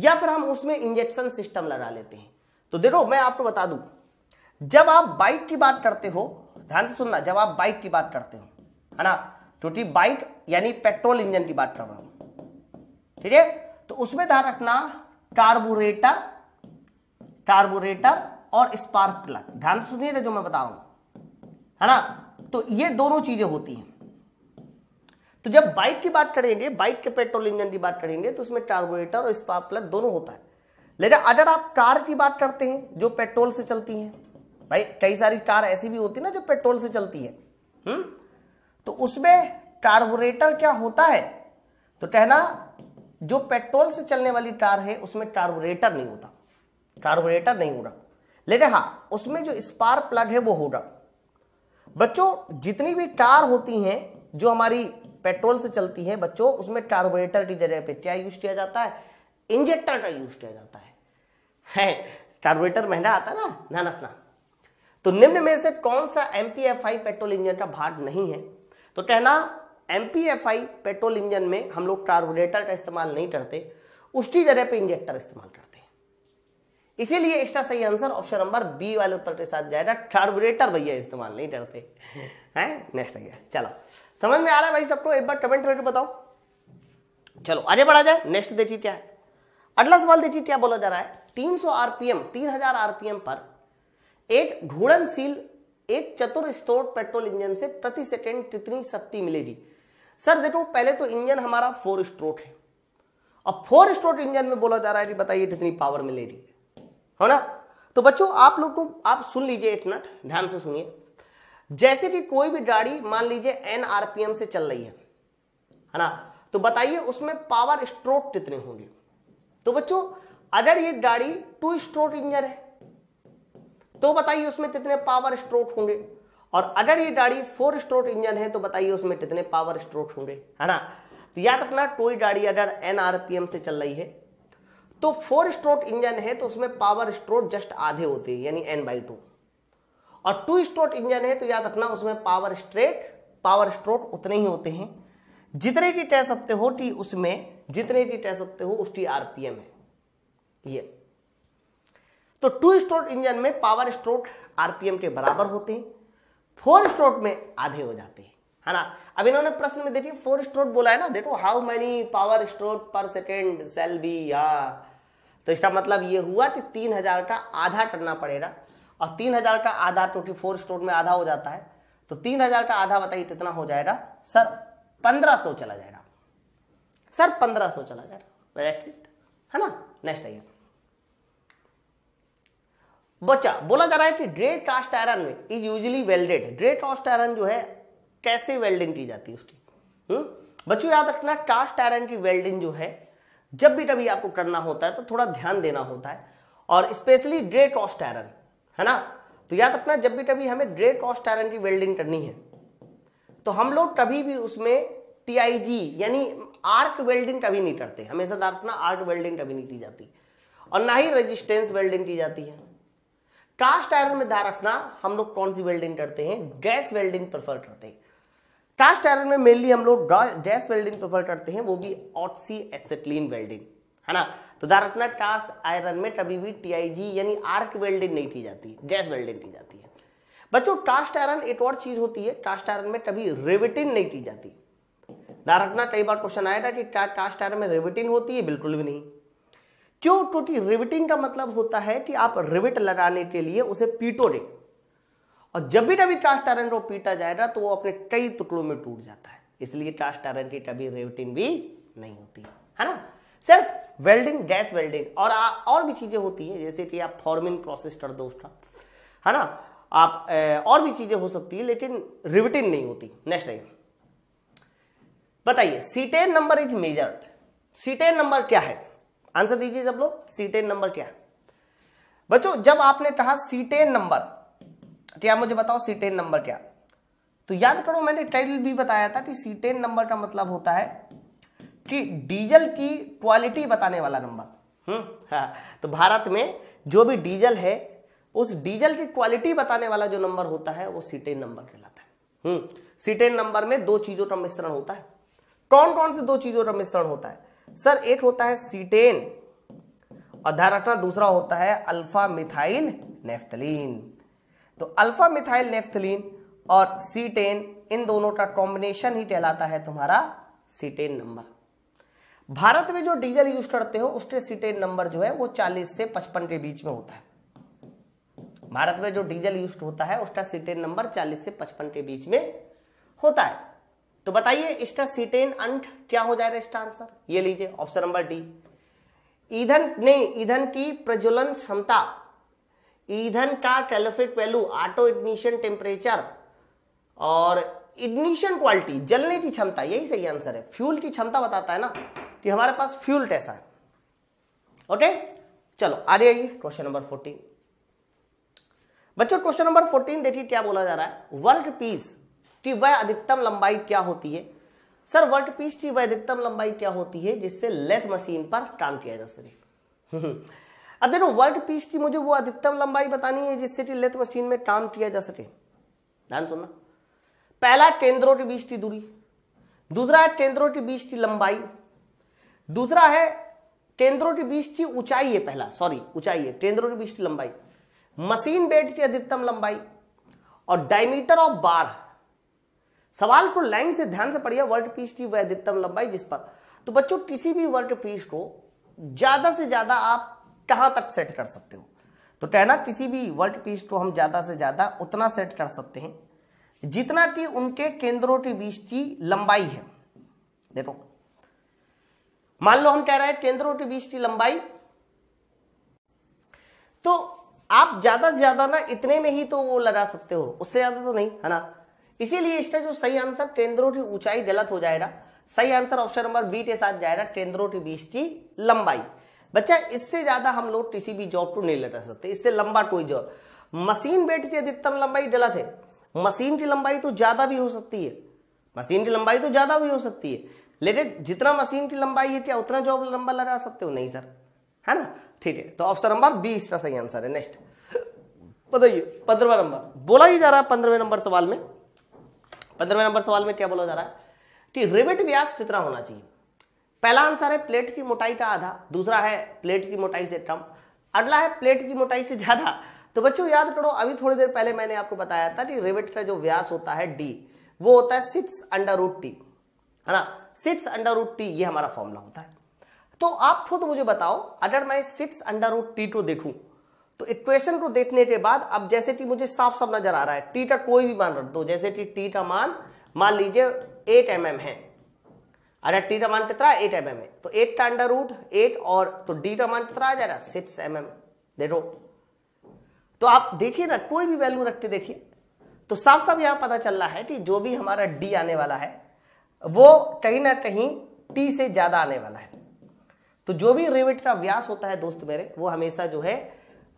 Speaker 1: या फिर हम उसमें इंजेक्शन सिस्टम लगा लेते हैं तो देखो मैं आपको बता दू जब आप बाइक की बात करते हो ध्यान से सुनना जब आप बाइक की बात करते हो है ना क्योंकि बाइक यानी पेट्रोल इंजन की बात कर रहा हूं ठीक है तो उसमें ध्यान रखना कार्बोरेटर कार्बोरेटर और स्पार्क प्लग ध्यान सुनिए सुनिए जो मैं बता रहा हूं है ना तो ये दोनों चीजें होती हैं तो जब बाइक की बात करेंगे बाइक के पेट्रोल इंजन की बात करेंगे तो उसमें कार्बोरेटर और स्पार्क प्लग दोनों होता है लेकिन अगर आप कार की बात करते हैं जो पेट्रोल से चलती है भाई कई सारी कार ऐसी भी होती है ना जो पेट्रोल से चलती है हुँ? हम्म? तो उसमें कार्बोरेटर क्या होता है तो कहना जो पेट्रोल से चलने वाली कार है उसमें कार्बोरेटर नहीं होता कार्बोरेटर नहीं होगा लेकिन हाँ उसमें जो स्पार्क प्लग है वो होगा बच्चों जितनी भी कार होती हैं जो हमारी पेट्रोल से चलती है बच्चों उसमें कार्बोरेटर की जगह पे क्या यूज किया जाता है इंजेक्टर का यूज किया जाता है, हैं कार्बोरेटर महंगा आता ना ना रखना तो निम्न में से कौन सा एम पेट्रोल इंजन का भाग नहीं है तो कहना एम पेट्रोल इंजन में हम लोग कार्बोरेटर का इस्तेमाल नहीं करते उसकी जगह पे इंजेक्टर इस्तेमाल करते हैं इसीलिए इसका सही आंसर ऑप्शन नंबर बी वाले उत्तर के साथ जाएगा कार्बोरेटर भैया इस्तेमाल नहीं करते हैं नेक्स्ट आइए चलो समझ में आ रहा है भाई सबको एक बार कमेंट करके बताओ चलो आगे बढ़ा जाए नेक्स्ट देखिए क्या है अगला सवाल देखिए क्या बोला जा रहा है तीन सौ आरपीएम 3000 आरपीएम पर एक घूर्णनशील एक चतुर स्टोर पेट्रोल इंजन से प्रति सेकेंड कितनी शक्ति मिलेगी सर देखो पहले तो इंजन हमारा फोर स्ट्रोक है अब फोर स्ट्रोक इंजन में बोला जा रहा है कि बताइए कितनी पावर मिलेगी है ना तो बच्चों आप लोग को आप सुन लीजिए एक मिनट ध्यान से सुनिए जैसे कि कोई भी गाड़ी मान लीजिए एन आरपीएम से चल रही है है ना तो बताइए उसमें पावर स्ट्रोक कितने होंगे तो बच्चों अगर ये गाड़ी टू स्ट्रोक इंजन है तो बताइए उसमें कितने पावर स्ट्रोक होंगे और अगर ये गाड़ी फोर स्ट्रोक इंजन है तो बताइए उसमें कितने पावर स्ट्रोक होंगे है ना तो याद रखना कोई गाड़ी अगर एन से चल रही है तो फोर स्ट्रोक इंजन है तो उसमें पावर स्ट्रोक जस्ट आधे होते हैं यानी एन बाई टू और टू स्ट्रोक इंजन है तो याद रखना उसमें पावर स्ट्रेट पावर स्ट्रोक उतने ही होते हैं जितने की कह सकते हो कि उसमें जितने की कह सकते हो उसकी आरपीएम है ये तो टू स्ट्रोक इंजन में पावर स्ट्रोक आरपीएम के बराबर होते हैं फोर स्ट्रोक में आधे हो जाते हैं है ना अब इन्होंने प्रश्न में देखिए फोर स्ट्रोक बोला है ना देखो how many power stroke per second सेल बी या तो इसका मतलब ये हुआ कि तीन हजार का आधा करना पड़ेगा और तीन हजार का आधा ट्वेंटी फोर स्ट्रोक में आधा हो जाता है तो तीन हजार का आधा बताइए कितना हो जाएगा सर पंद्रह सौ चला जाएगा सर पंद्रह सौ चला जाएगा है ना नेक्स्ट आइए बच्चा बोला जा रहा है कि ड्रेट कास्ट आयरन में इज यूजली वेल्डेड ड्रे कास्ट आयरन जो है कैसे वेल्डिंग की जाती है उसकी हम्म? बच्चों याद रखना कास्ट आयरन की वेल्डिंग जो है जब भी कभी आपको करना होता है तो थोड़ा ध्यान देना होता है और स्पेशली ड्रे कास्ट आयरन है ना तो याद रखना जब भी कभी हमें ड्रे कास्ट आयरन की वेल्डिंग करनी है तो हम लोग कभी भी उसमें टी यानी आर्क वेल्डिंग कभी नहीं करते हमेशा याद रखना आर्क वेल्डिंग कभी नहीं की जाती और ना ही रेजिस्टेंस वेल्डिंग की जाती है कास्ट आयरन में ध्यान रखना हम लोग कौन सी वेल्डिंग करते हैं गैस वेल्डिंग प्रेफर करते हैं कास्ट आयरन में मेनली हम लोग गैस वेल्डिंग प्रेफर करते हैं वो भी ऑक्सी एसेटलीन वेल्डिंग है ना तो ध्यान रखना कास्ट आयरन में कभी भी टीआईजी यानी आर्क वेल्डिंग नहीं की जाती गैस वेल्डिंग की जाती है बच्चों कास्ट आयरन एक और चीज होती है कास्ट आयरन में कभी रेविटिन नहीं की जाती दा रखना कई बार क्वेश्चन आया था कि कास्ट आयरन में रेविटिन होती है बिल्कुल भी नहीं क्यों टोटी रिविटिंग का मतलब होता है कि आप रिविट लगाने के लिए उसे पीटो दे और जब भी कभी कास्ट आयरन को पीटा जाएगा तो वो अपने कई टुकड़ों में टूट जाता है इसलिए कास्ट आयरन की कभी रिविटिंग भी नहीं होती है ना सिर्फ वेल्डिंग गैस वेल्डिंग और आ, और भी चीज़ें होती हैं जैसे कि आप फॉर्मिन प्रोसेस कर दो उसका है ना आप ए, और भी चीज़ें हो सकती है लेकिन रिविटिन नहीं होती नेक्स्ट आइए बताइए cetane number is measured cetane number क्या है आंसर दीजिए सब लोग सीटेन नंबर क्या है बच्चों जब आपने कहा सीटेन नंबर क्या मुझे बताओ सीटेन नंबर क्या तो याद करो मैंने टाइटल भी बताया था कि सीटेन नंबर का मतलब होता है कि डीजल की क्वालिटी बताने वाला नंबर हम्म, हाँ तो भारत में जो भी डीजल है उस डीजल की क्वालिटी बताने वाला जो नंबर होता है वो सीटेन नंबर कहलाता है सीटेन हम्म, नंबर में दो चीजों का मिश्रण होता है कौन कौन से दो चीजों का मिश्रण होता है सर एक होता है सीटेन आधार रखना दूसरा होता है अल्फा मिथाइल नेफ्थलीन तो अल्फा मिथाइल नेफ्थलीन और सीटेन इन दोनों का कॉम्बिनेशन ही कहलाता है तुम्हारा सीटेन नंबर भारत में जो डीजल यूज करते हो उसके सीटेन नंबर जो है वो 40 से 55 के बीच में होता है भारत में जो डीजल यूज होता है उसका सीटेन नंबर 40 से 55 के बीच में होता है तो बताइए इसका सीटेन अंट क्या हो जाएगा इसका आंसर ये लीजिए ऑप्शन नंबर डी ईंधन ने ईंधन की प्रज्वलन क्षमता ईधन का calorific value auto ignition temperature और इग्निशन क्वालिटी जलने की क्षमता यही सही आंसर है फ्यूल की क्षमता बताता है ना कि हमारे पास फ्यूल कैसा है ओके चलो आगे आइए क्वेश्चन नंबर फोर्टीन बच्चों क्वेश्चन नंबर फोर्टीन देखिए क्या बोला जा रहा है वर्ल्ड पीस कि वह अधिकतम लंबाई क्या होती है सर वर्ट पीस की वह अधिकतम लंबाई क्या होती है जिससे लेथ मशीन पर काम किया जा सके अब देखो वर्ट पीस की मुझे वो अधिकतम लंबाई बतानी है जिससे कि लेथ मशीन में काम किया जा सके ध्यान सुनना पहला केंद्रों के बीच की दूरी दूसरा है केंद्रों के बीच की लंबाई दूसरा है केंद्रों के बीच की ऊंचाई है पहला सॉरी ऊंचाई है केंद्रों के बीच की लंबाई मशीन बेड की अधिकतम लंबाई और डायमीटर ऑफ बार सवाल को लाइन से ध्यान से पढ़िए वर्ल्ड पीस की वह अधिकतम लंबाई जिस पर तो बच्चों किसी भी वर्ल्ड पीस को ज़्यादा से ज़्यादा आप कहां तक सेट कर सकते हो तो कहना किसी भी वर्ल्ड पीस को हम ज़्यादा से ज़्यादा उतना सेट कर सकते हैं जितना कि उनके केंद्रों के बीच की लंबाई है देखो मान लो हम कह रहे हैं केंद्रों के बीच की लंबाई तो आप ज़्यादा से ज़्यादा ना इतने में ही तो वो लगा सकते हो उससे ज़्यादा तो नहीं है ना इसीलिए इसका जो सही आंसर टेंद्रो की ऊंचाई गलत हो जाएगा सही आंसर ऑप्शन नंबर बी के साथ जाएगा टेंद्रो की बीज की लंबाई बच्चा इससे ज्यादा हम लोग किसी भी जॉब को नहीं लटा सकते इससे लंबा कोई जॉब मशीन बेट की अधिकतम लंबाई गलत है मशीन की लंबाई तो ज्यादा भी हो सकती है मशीन की लंबाई तो ज्यादा भी हो सकती है लेकिन जितना मशीन की लंबाई है क्या उतना जॉब लंबा लगा सकते हो नहीं सर है ना ठीक है तो ऑप्शन नंबर बी इसका सही आंसर है नेक्स्ट बताइए पंद्रवा नंबर बोला ही जा रहा है पंद्रह नंबर सवाल में पंद्रह नंबर सवाल में क्या बोला जा रहा है कि रिवेट व्यास कितना होना चाहिए पहला आंसर है प्लेट की मोटाई का आधा दूसरा है प्लेट की मोटाई से कम अगला है प्लेट की मोटाई से ज़्यादा तो बच्चों याद करो अभी थोड़ी देर पहले मैंने आपको बताया था कि रिवेट का जो व्यास होता है डी वो होता है सिक्स अंडर रूट टी है ना सिक्स अंडर रूट टी ये हमारा फॉर्मूला होता है तो आप खुद मुझे बताओ अगर मैं सिक्स अंडर रूट टी को देखूं तो इक्वेशन को देखने के बाद अब जैसे कि मुझे साफ साफ नजर आ रहा है टी का कोई भी मान रख दो जैसे कि टी का मान मान लीजिए एट एम mm है अरे टी का मान कितना एट एम mm है तो एट का अंडर रूट एट और तो डी का मान कितना आ जा रहा है सिक्स एम एम देखो तो आप देखिए ना कोई भी वैल्यू रख के देखिए तो साफ साफ यहां पता चल रहा है कि जो भी हमारा डी आने वाला है वो कहीं ना कहीं टी से ज्यादा आने वाला है तो जो भी रिविट का व्यास होता है दोस्त मेरे वो हमेशा जो है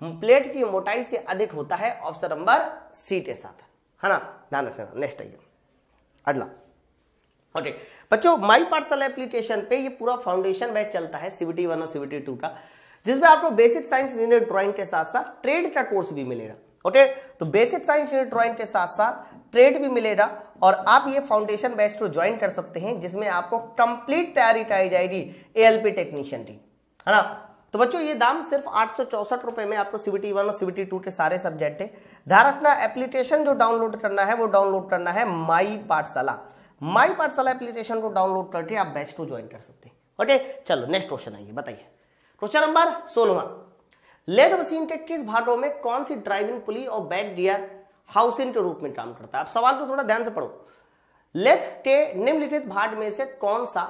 Speaker 1: हम्म। प्लेट की मोटाई से अधिक होता है ऑप्शन नंबर सी के साथ है ना ध्यान रखना नेक्स्ट आइए अगला ओके बच्चों माई पार्सल एप्लीकेशन पे ये पूरा फाउंडेशन वह चलता है सीबीटी वन और सीबीटी टू का जिसमें आपको बेसिक साइंस इंजीनियर ड्राइंग के साथ साथ ट्रेड का कोर्स भी मिलेगा ओके तो बेसिक साइंस इंजीनियर ड्राइंग के साथ साथ ट्रेड भी मिलेगा और आप ये फाउंडेशन बैच को ज्वाइन कर सकते हैं जिसमें आपको कंप्लीट तैयारी कराई जाएगी एएलपी टेक्नीशियन की है ना तो बच्चों ये दाम सिर्फ आठ रुपए में आपको सीबीटी वन और सीबीटी टू के सारे सब्जेक्ट है धारत्ना एप्लीकेशन जो डाउनलोड करना है वो डाउनलोड करना है माई पाठशाला माई पाठशाला एप्लीकेशन को डाउनलोड करके आप बैच टू ज्वाइन कर सकते हैं ओके चलो नेक्स्ट क्वेश्चन आइए बताइए क्वेश्चन नंबर सोलहवा लेद मशीन के किस भागों में कौन सी ड्राइविंग पुली और बैट गियर हाउसिंग के रूप में काम करता है आप सवाल को थोड़ा ध्यान से पढ़ो लेथ के निम्नलिखित भाग में से कौन सा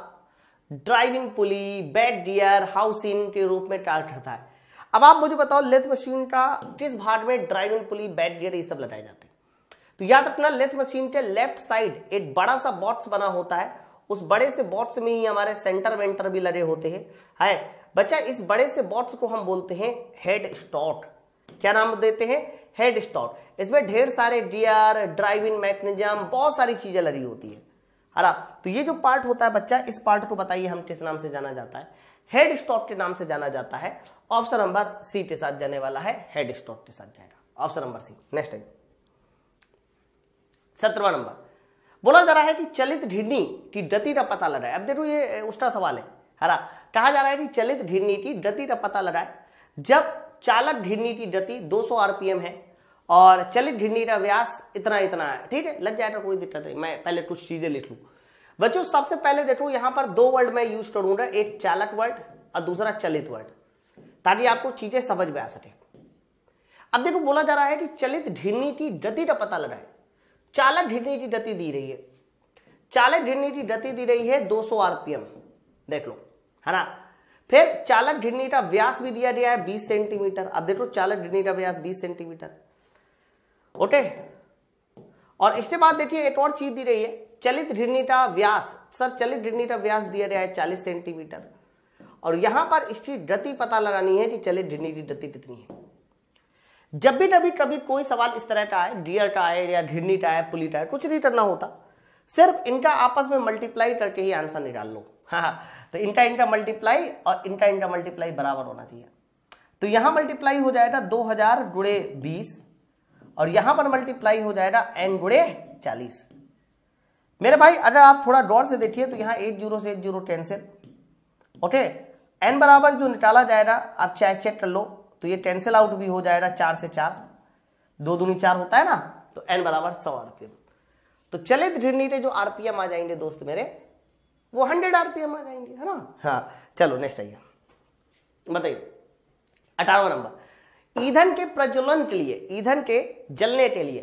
Speaker 1: driving pulley bed gear housing के रूप में टारगेट करता है अब आप मुझे बताओ लेथ मशीन का किस भाग में ड्राइविंग पुली बेड डियर ये सब लगाए जाते हैं तो याद रखना लेथ मशीन के लेफ्ट साइड एक बड़ा सा बॉक्स बना होता है उस बड़े से बॉक्स में ही हमारे सेंटर वेंटर भी लगे होते हैं है बच्चा इस बड़े से बॉक्स को हम बोलते हैं हेड स्टॉट क्या नाम देते हैं हेड स्टॉक इसमें ढेर सारे डियर ड्राइविंग मैकनिजम बहुत सारी चीजें लगी होती है हरा तो ये जो पार्ट होता है बच्चा इस पार्ट को बताइए हम किस नाम से जाना जाता है हेड स्टॉक के नाम से जाना जाता है ऑप्शन नंबर सी के साथ जाने वाला है हेड स्टॉक के साथ जाएगा ऑप्शन नंबर सी नेक्स्ट है सत्रवा नंबर बोला जा रहा है कि चलित घिरनी की गति का पता लगाए अब देखो ये उसका सवाल है हरा कहा जा रहा है कि चलित घिरनी की गति का पता लगाए जब चालक घिरनी की गति 200 आरपीएम है और चलित ढिंडी का व्यास इतना इतना है ठीक है लग जाएगा तो कोई दिक्कत नहीं मैं पहले कुछ चीज़ें लिख लू बच्चों सबसे पहले देखो यहां पर दो वर्ड मैं यूज करूंगा एक चालक वर्ड और दूसरा चलित वर्ड ताकि आपको चीज़ें समझ में आ सके अब देखो बोला जा रहा है कि चलित ढिन्नी की गति का पता लगाए चालक ढिन्नी की गति दी रही है चालक ढिन्नी की गति दी रही है 200 आरपीएम देख लो है ना फिर चालक ढिन्नी का व्यास भी दिया गया है 20 सेंटीमीटर अब देखो चालक ढिन्नी का व्यास 20 सेंटीमीटर ओके और इसके बाद देखिए एक और चीज दी रही है चलित ढिरनीटा व्यास सर चलित ढिरनीटा व्यास दिया गया है चालीस सेंटीमीटर और यहां पर इसकी गति पता लगानी है कि चलित ढिरनी की गति कितनी है जब भी कभी कभी कोई सवाल इस तरह का आए डियर का आए या ढिरनी का आए पुलिस का आए कुछ नहीं करना होता सिर्फ इनका आपस में मल्टीप्लाई करके ही आंसर निकाल लो हाँ तो इनका इनका मल्टीप्लाई और इनका इनका मल्टीप्लाई बराबर होना चाहिए तो यहां मल्टीप्लाई हो जाएगा दो हजार गुड़े बीस और यहां पर मल्टीप्लाई हो जाएगा एन गुड़े चालीस मेरे भाई अगर आप थोड़ा डॉट से देखिए तो यहां एट जीरो से eight zero tensile okay N बराबर जो निकाला जाएगा आप चाहे चेक कर लो तो ये टेंसिल आउट भी हो जाएगा चार से चार दो दूनी चार होता है ना तो एन बराबर सौ आरपीएम तो चले धीरे जो आरपीएम आ जाएंगे दोस्त मेरे वो हंड्रेड आरपीएम आ जाएंगे है ना हाँ चलो नेक्स्ट आइए बताइए अठारहवा नंबर ईंधन के प्रज्वलन के लिए ईंधन के जलने के लिए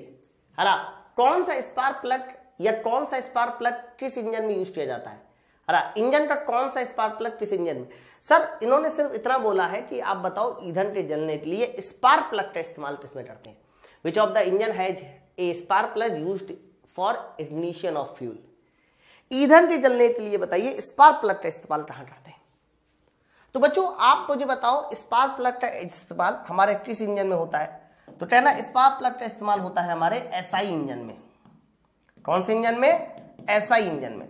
Speaker 1: हरा कौन सा स्पार्क प्लग या कौन सा स्पार्क प्लग किस इंजन में यूज किया जाता है हरा इंजन का कौन सा स्पार्क प्लग किस इंजन में सर इन्होंने सिर्फ इतना बोला है कि आप बताओ ईंधन के जलने के लिए स्पार्क प्लग का इस्तेमाल किसमें करते हैं which of the engine has a spark plug use for ignition of fuel ईंधन के जलने के लिए बताइए स्पार्क प्लग का इस्तेमाल कहां करते हैं तो बच्चों आप मुझे बताओ स्पार्क प्लग का इस्तेमाल हमारे किस इंजन में होता है तो कहना स्पार्क प्लग का इस्तेमाल होता है हमारे एसआई इंजन में कौन से इंजन में एसआई इंजन में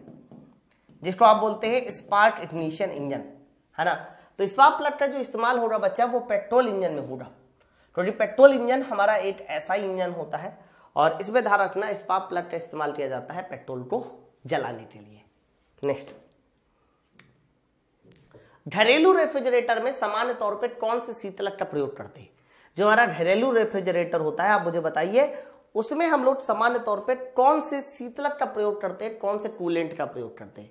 Speaker 1: जिसको आप बोलते हैं स्पार्क इग्निशन इंजन है ना तो स्पार्क प्लग का जो इस्तेमाल हो रहा बच्चा वो पेट्रोल इंजन में होगा क्योंकि पेट्रोल इंजन हमारा एक ऐसा इंजन होता है और इसमें ध्यान रखना स्पार्क प्लग का इस्तेमाल किया जाता है पेट्रोल को जलाने के लिए नेक्स्ट घरेलू रेफ्रिजरेटर में सामान्य तौर पे कौन से शीतलक का प्रयोग करते हैं जो हमारा घरेलू रेफ्रिजरेटर होता है आप मुझे बताइए उसमें हम लोग सामान्य तौर पे कौन से शीतलक का प्रयोग करते हैं कौन से कूलेंट का प्रयोग करते हैं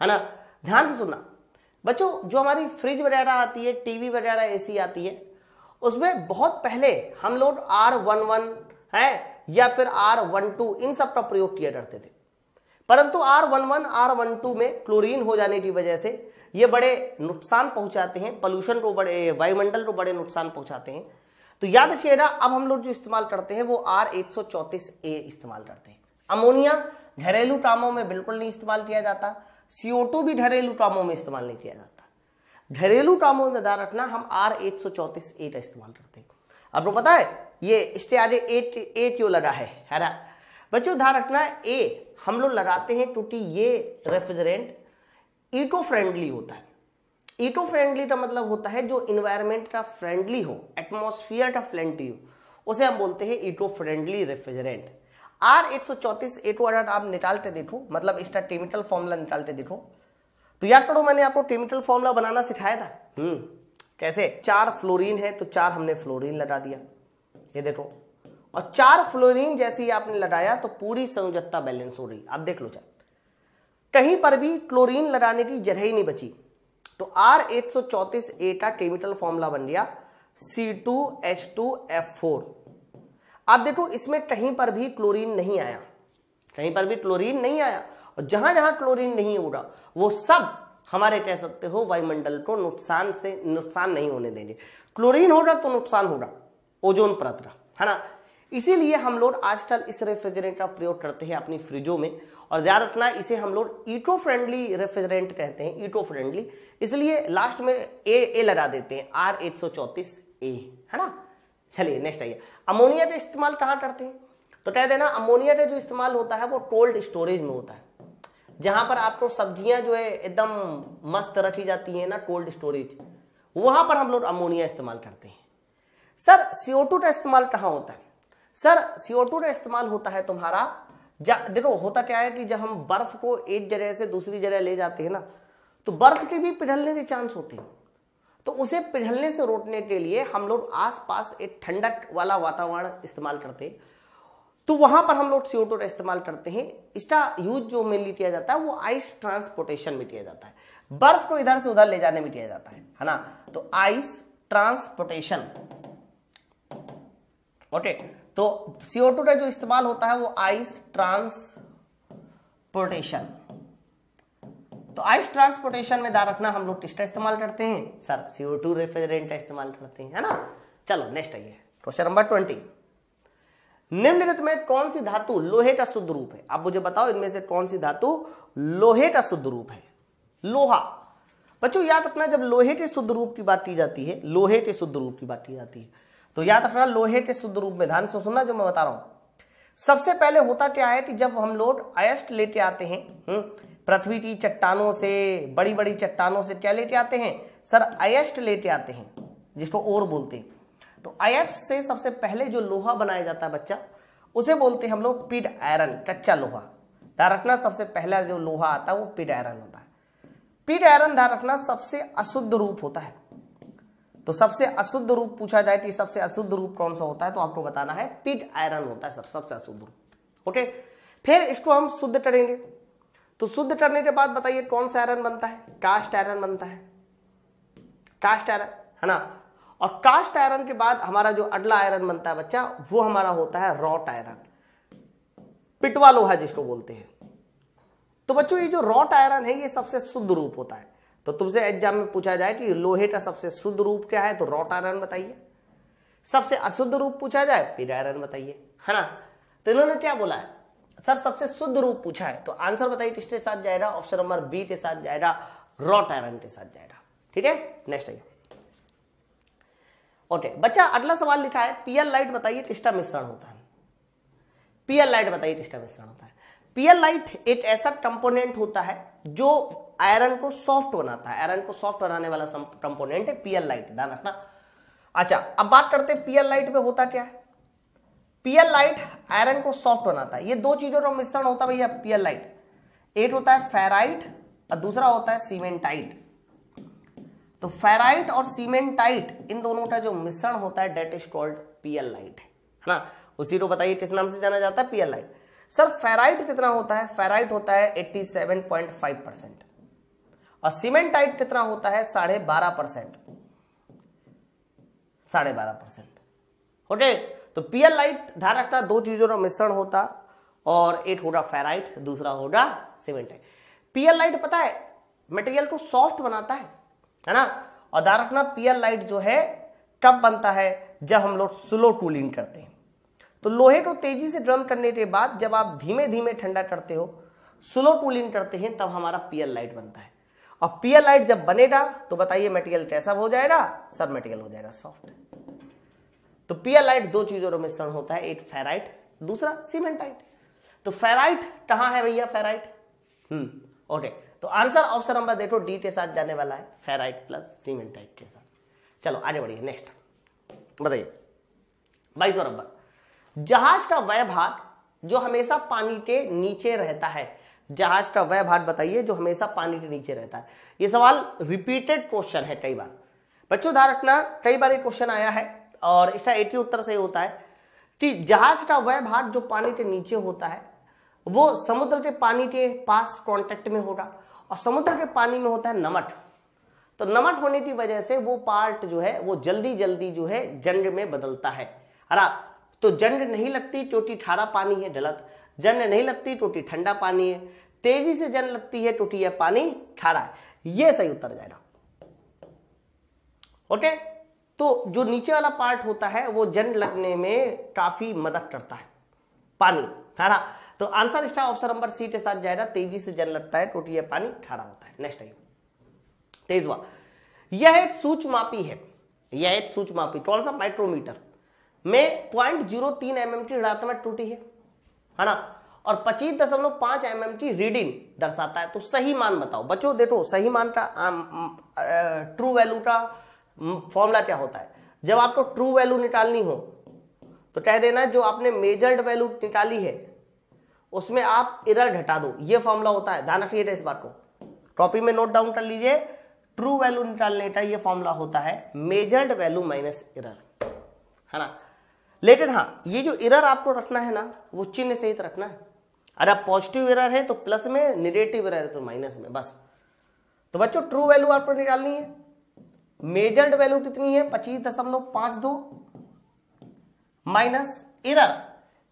Speaker 1: है ना ध्यान से सुनना बच्चों जो हमारी फ्रिज वगैरह आती है टीवी वगैरह ए आती है उसमें बहुत पहले हम लोग आर है या फिर आर इन सब का प्रयोग किया करते थे परंतु आर वन में क्लोरीन हो जाने की वजह से ये बड़े नुकसान पहुंचाते हैं पोल्यूशन को बड़े वायुमंडल को बड़े नुकसान पहुंचाते हैं तो याद रखिएगा अब हम लोग जो इस्तेमाल करते हैं वो आर ए इस्तेमाल करते हैं अमोनिया घरेलू कामों में बिल्कुल नहीं इस्तेमाल किया जाता सीओ भी घरेलू कामों में इस्तेमाल नहीं किया जाता घरेलू कामों में ध्यान रखना हम आर चौतीस ए का इस्तेमाल करते हैं आपको पता है ये इसके आगे ए ए क्यों लगा है है ना बच्चों ध्यान रखना ए हम लोग लगाते हैं टूटी ये रेफ्रिजरेंट ईको फ्रेंडली होता है ईको फ्रेंडली का मतलब होता है जो इन्वायरमेंट का फ्रेंडली हो एटमोसफियर का फ्रेंडली हो उसे हम बोलते हैं ईको फ्रेंडली रेफ्रिजरेंट आर एक सौ चौतीस ए को आप निकालते देखो मतलब इसका टेमिकल फॉर्मूला निकालते देखो तो याद करो मैंने आपको टेमिकल फॉर्मूला बनाना सिखाया था हम्म कैसे चार फ्लोरीन है तो चार हमने फ्लोरीन लगा दिया ये देखो और चार फ्लोरीन जैसे ही आपने लगाया तो पूरी संयोजकता बैलेंस हो रही अब देख लो चाहे कहीं पर भी क्लोरीन लगाने की जगह ही नहीं बची तो आर एक सौ चौतीस ए का केमिकल फॉर्मूला बन गया C two H two F four आप देखो इसमें कहीं पर भी क्लोरीन नहीं आया कहीं पर भी क्लोरीन नहीं आया और जहां जहां क्लोरीन नहीं उड़ा वो सब हमारे कह सकते हो वायुमंडल को नुकसान से नुकसान नहीं होने देंगे क्लोरीन होगा तो नुकसान होगा ओजोन परत है ना इसीलिए हम लोग आजकल इस रेफ्रिजरेटर का प्रयोग करते हैं अपनी फ्रिजों में और याद रखना इसे हम लोग ईटो फ्रेंडली रेफ्रिजरेंट कहते हैं ईटो फ्रेंडली इसलिए लास्ट में ए ए लगा देते हैं आर एक सौ ए है ना चलिए नेक्स्ट आइए अमोनिया का इस्तेमाल कहाँ करते हैं तो कह देना अमोनिया का जो इस्तेमाल होता है वो कोल्ड स्टोरेज में होता है जहाँ पर आपको सब्जियाँ जो है एकदम मस्त रखी जाती हैं ना कोल्ड स्टोरेज वहाँ पर हम लोग अमोनिया इस्तेमाल करते हैं सर सीओ का इस्तेमाल कहाँ होता है सर सीओ का इस्तेमाल होता है तुम्हारा देखो होता क्या है कि जब हम बर्फ को एक जगह से दूसरी जगह ले जाते हैं ना तो बर्फ के भी पिघलने के चांस होते हैं तो उसे पिघलने से रोकने के लिए हम लोग आसपास एक ठंडक वाला वातावरण इस्तेमाल करते हैं तो वहां पर हम लोग सीओ का इस्तेमाल करते हैं इसका यूज जो मेनली किया जाता है वो आइस ट्रांसपोर्टेशन में किया जाता है बर्फ को इधर से उधर ले जाने में किया जाता है है ना तो आइस ट्रांसपोर्टेशन ओके okay. तो सीओ टू का जो इस्तेमाल होता है वो आइस ट्रांसपोर्टेशन तो आइस ट्रांसपोर्टेशन में ध्यान रखना हम लोग किसका इस्तेमाल करते हैं सर सीओ टू रेफ्रिजरेंट का इस्तेमाल करते हैं है ना चलो नेक्स्ट आइए क्वेश्चन नंबर ट्वेंटी निम्नलिखित में कौन सी धातु लोहे का शुद्ध रूप है आप मुझे बताओ इनमें से कौन सी धातु लोहे का शुद्ध रूप है लोहा बच्चों याद रखना जब लोहे के शुद्ध रूप की बात की जाती है लोहे के शुद्ध रूप की बात की जाती है तो याद रखना लोहे के शुद्ध रूप में ध्यान से सुनना जो मैं बता रहा हूं सबसे पहले होता क्या है कि जब हम लोग अयस्ट लेके आते हैं हम्म, पृथ्वी की चट्टानों से बड़ी बड़ी चट्टानों से क्या लेके आते हैं सर अयस्ट लेके आते हैं जिसको और बोलते हैं तो अयस्ट से सबसे पहले जो लोहा बनाया जाता है बच्चा उसे बोलते हैं हम लोग पिड आयरन कच्चा लोहा ध्यान रखना सबसे पहला जो लोहा आता है वो पिड आयरन होता है पिड आयरन ध्यान रखना सबसे अशुद्ध रूप होता है तो सबसे अशुद्ध रूप पूछा जाए कि सबसे अशुद्ध रूप कौन सा होता है तो आपको बताना है पिट आयरन होता है सर सबसे अशुद्ध रूप ओके फिर इसको हम शुद्ध करेंगे तो शुद्ध करने के बाद बताइए कौन सा आयरन बनता है कास्ट आयरन बनता है कास्ट आयरन है ना और कास्ट आयरन के बाद हमारा जो अगला आयरन बनता है बच्चा वो हमारा होता है रॉट आयरन पिटवा लोहा जिसको बोलते हैं तो बच्चों ये जो रॉट आयरन है ये सबसे शुद्ध रूप होता है तो तुमसे एग्जाम में पूछा जाए कि लोहे का सबसे शुद्ध रूप क्या है तो रॉट आयरन बताइए सबसे अशुद्ध रूप पूछा जाए फिर आयरन बताइए है ना तो इन्होंने क्या बोला है सर सबसे शुद्ध रूप पूछा है तो आंसर बताइए किसके साथ जाएगा ऑप्शन नंबर बी के साथ जाएगा रॉट आयरन के साथ जाएगा ठीक है नेक्स्ट आइए ओके बच्चा अगला सवाल लिखा है पीएल लाइट बताइए किसका मिश्रण होता है पीएल लाइट बताइए किसका मिश्रण होता है पीएल लाइट एक ऐसा कंपोनेंट होता है जो आयरन को सॉफ्ट बनाता है आयरन को सॉफ्ट बनाने वाला कंपोनेंट है पीएल लाइट ध्यान रखना अच्छा अब बात करते हैं पीएल लाइट में होता क्या है पीएल लाइट आयरन को सॉफ्ट बनाता है ये दो चीजों का मिश्रण होता है भैया पीएल लाइट एक होता है फेराइट और दूसरा होता है सीमेंटाइट तो फेराइट और सीमेंटाइट इन दोनों का जो मिश्रण होता है that is called pearlite है ना उसी को बताइए किस नाम से जाना जाता है पीएल लाइट सर फेराइट कितना होता है फेराइट होता है 87.5 परसेंट और सीमेंटाइट कितना होता है साढ़े बारह परसेंट साढ़े बारह परसेंट ओके तो पीएल लाइट ध्यान रखना दो चीजों का मिश्रण होता और एक होगा फेराइट दूसरा होगा सीमेंटाइट पीएल लाइट पता है मटेरियल को सॉफ्ट बनाता है है ना और ध्यान रखना पीएल लाइट जो है कब बनता है जब हम लोग स्लो कूलिंग करते हैं तो लोहे को तेजी से ड्रम करने के बाद जब आप धीमे धीमे ठंडा करते हो स्लो कूलिंग करते हैं तब हमारा पीएल लाइट बनता है अब लाइट जब बनेगा तो बताइए मेटेरियल कैसा हो जाएगा सब मेटेरियल हो जाएगा सॉफ्ट तो पीएल लाइट दो चीजों में मिश्रण होता है एक फेराइट दूसरा सीमेंटाइट तो फेराइट कहां है भैया फेराइट हम्म ओके तो आंसर ऑप्शन नंबर देखो डी के साथ जाने वाला है फेराइट प्लस सीमेंटाइट के साथ चलो आगे बढ़िए नेक्स्ट बताइए बाईस नंबर जहाज का वह भाग जो हमेशा पानी के नीचे रहता है जहाज का वह भाग बताइए जो हमेशा पानी के नीचे रहता है ये सवाल रिपीटेड क्वेश्चन है कई बार बच्चों ध्यान रखना कई बार ये क्वेश्चन आया है और इसका एटी उत्तर सही होता है कि जहाज का वह भाग जो पानी के नीचे होता है वो समुद्र के पानी के पास कॉन्टेक्ट में होगा और समुद्र के पानी में होता है नमक तो नमक होने की वजह से वो पार्ट जो है वो जल्दी जल्दी जो है जंग में बदलता है अरा तो जंग नहीं लगती क्योंकि ठारा पानी है गलत जन नहीं लगती टोटी ठंडा पानी है तेजी से जन लगती है टोटी यह पानी खारा है यह सही उत्तर जाएगा ओके तो जो नीचे वाला पार्ट होता है वो जन लगने में काफी मदद करता है पानी खारा तो आंसर इसका ऑप्शन नंबर सी के साथ जाएगा तेजी से जल लगता है टोटी यह पानी खारा होता है नेक्स्ट टाइम तेजवा यह एक सूचमापी है यह एक सूचमापी कौन सा माइक्रोमीटर में पॉइंट जीरो तीन एम mm की ऋणात्मक टूटी है है ना और पच्चीस दशमलव पांच एम एम की रीडिंग दर्शाता है तो सही मान बताओ बच्चों देखो सही मान का ट्रू वैल्यू का फॉर्मूला क्या होता है जब आपको ट्रू वैल्यू निकालनी हो तो कह देना जो आपने मेजर्ड वैल्यू निकाली है उसमें आप इरर घटा दो ये फॉर्मूला होता है ध्यान रखिए इस बात को कॉपी में नोट डाउन कर लीजिए ट्रू वैल्यू निकालने का यह फॉर्मूला होता है मेजर्ड वैल्यू माइनस इरर है ना लेकिन हाँ ये जो इरर आपको रखना है ना वो चिन्ह सहित तो रखना है अगर आप पॉजिटिव इरर है तो प्लस में निगेटिव इरर है तो माइनस में बस तो बच्चों ट्रू वैल्यू आपको निकालनी है मेजर्ड वैल्यू कितनी है पच्चीस दशमलव पांच दो माइनस इरर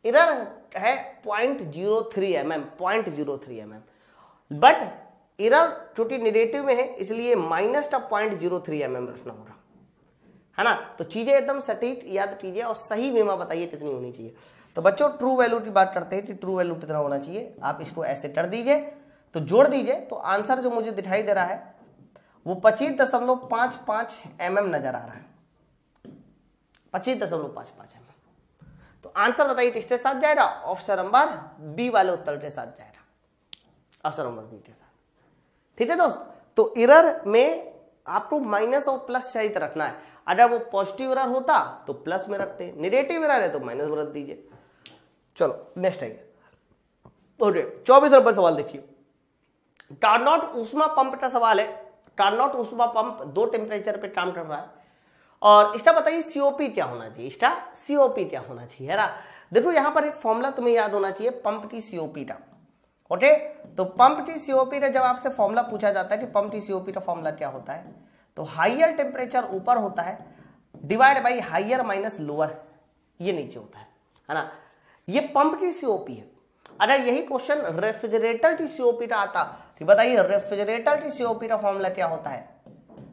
Speaker 1: इरर है point zero three M M point zero three M M but error चूंकि निगेटिव में है इसलिए माइनस का point zero three M M रखना होगा है ना तो चीज़ें एकदम सटीक याद कीजिए और सही बीमा बताइए कितनी होनी चाहिए तो बच्चों ट्रू वैल्यू की बात करते हैं कि ट्रू वैल्यू कितना होना चाहिए आप इसको ऐसे कर दीजिए तो जोड़ दीजिए तो आंसर जो मुझे दिखाई दे रहा है वो पच्चीस दशमलव पांच पांच एम एम नज़र आ रहा है पच्चीस दशमलव पांच पांच एम एम तो आंसर बताइए किसके साथ जाएगा ऑप्शन नंबर बी वाले उत्तर के साथ जाएगा ऑप्शन नंबर बी के साथ ठीक है दोस्त तो इरर में आपको माइनस और प्लस सहित रखना है अगर वो पॉजिटिव एरर होता तो प्लस में रखते निगेटिव एरर है तो माइनस में रख दीजिए चलो नेक्स्ट आइए ओके चौबीस नंबर सवाल देखिए कार्नोट उष्मा पंप का सवाल है कार्नोट उष्मा पंप दो टेम्परेचर पे काम कर रहा है और इसका बताइए सीओपी क्या होना चाहिए इसका सीओपी क्या होना चाहिए है ना देखो यहां पर एक फॉर्मूला तुम्हें याद होना चाहिए पंप की सीओपी का ओके तो पंप की सीओपी का जब आपसे फॉर्मूला पूछा जाता है कि पंप की सीओपी का फॉर्मूला क्या होता है तो हाइयर टेम्परेचर ऊपर होता है divide by higher minus lower ये नीचे होता है है ना ये पंप की सीओपी है अगर अच्छा, यही क्वेश्चन रेफ्रिजरेटर की सीओपी का आता तो बताइए रेफ्रिजरेटर की सीओपी का फॉर्मूला क्या होता है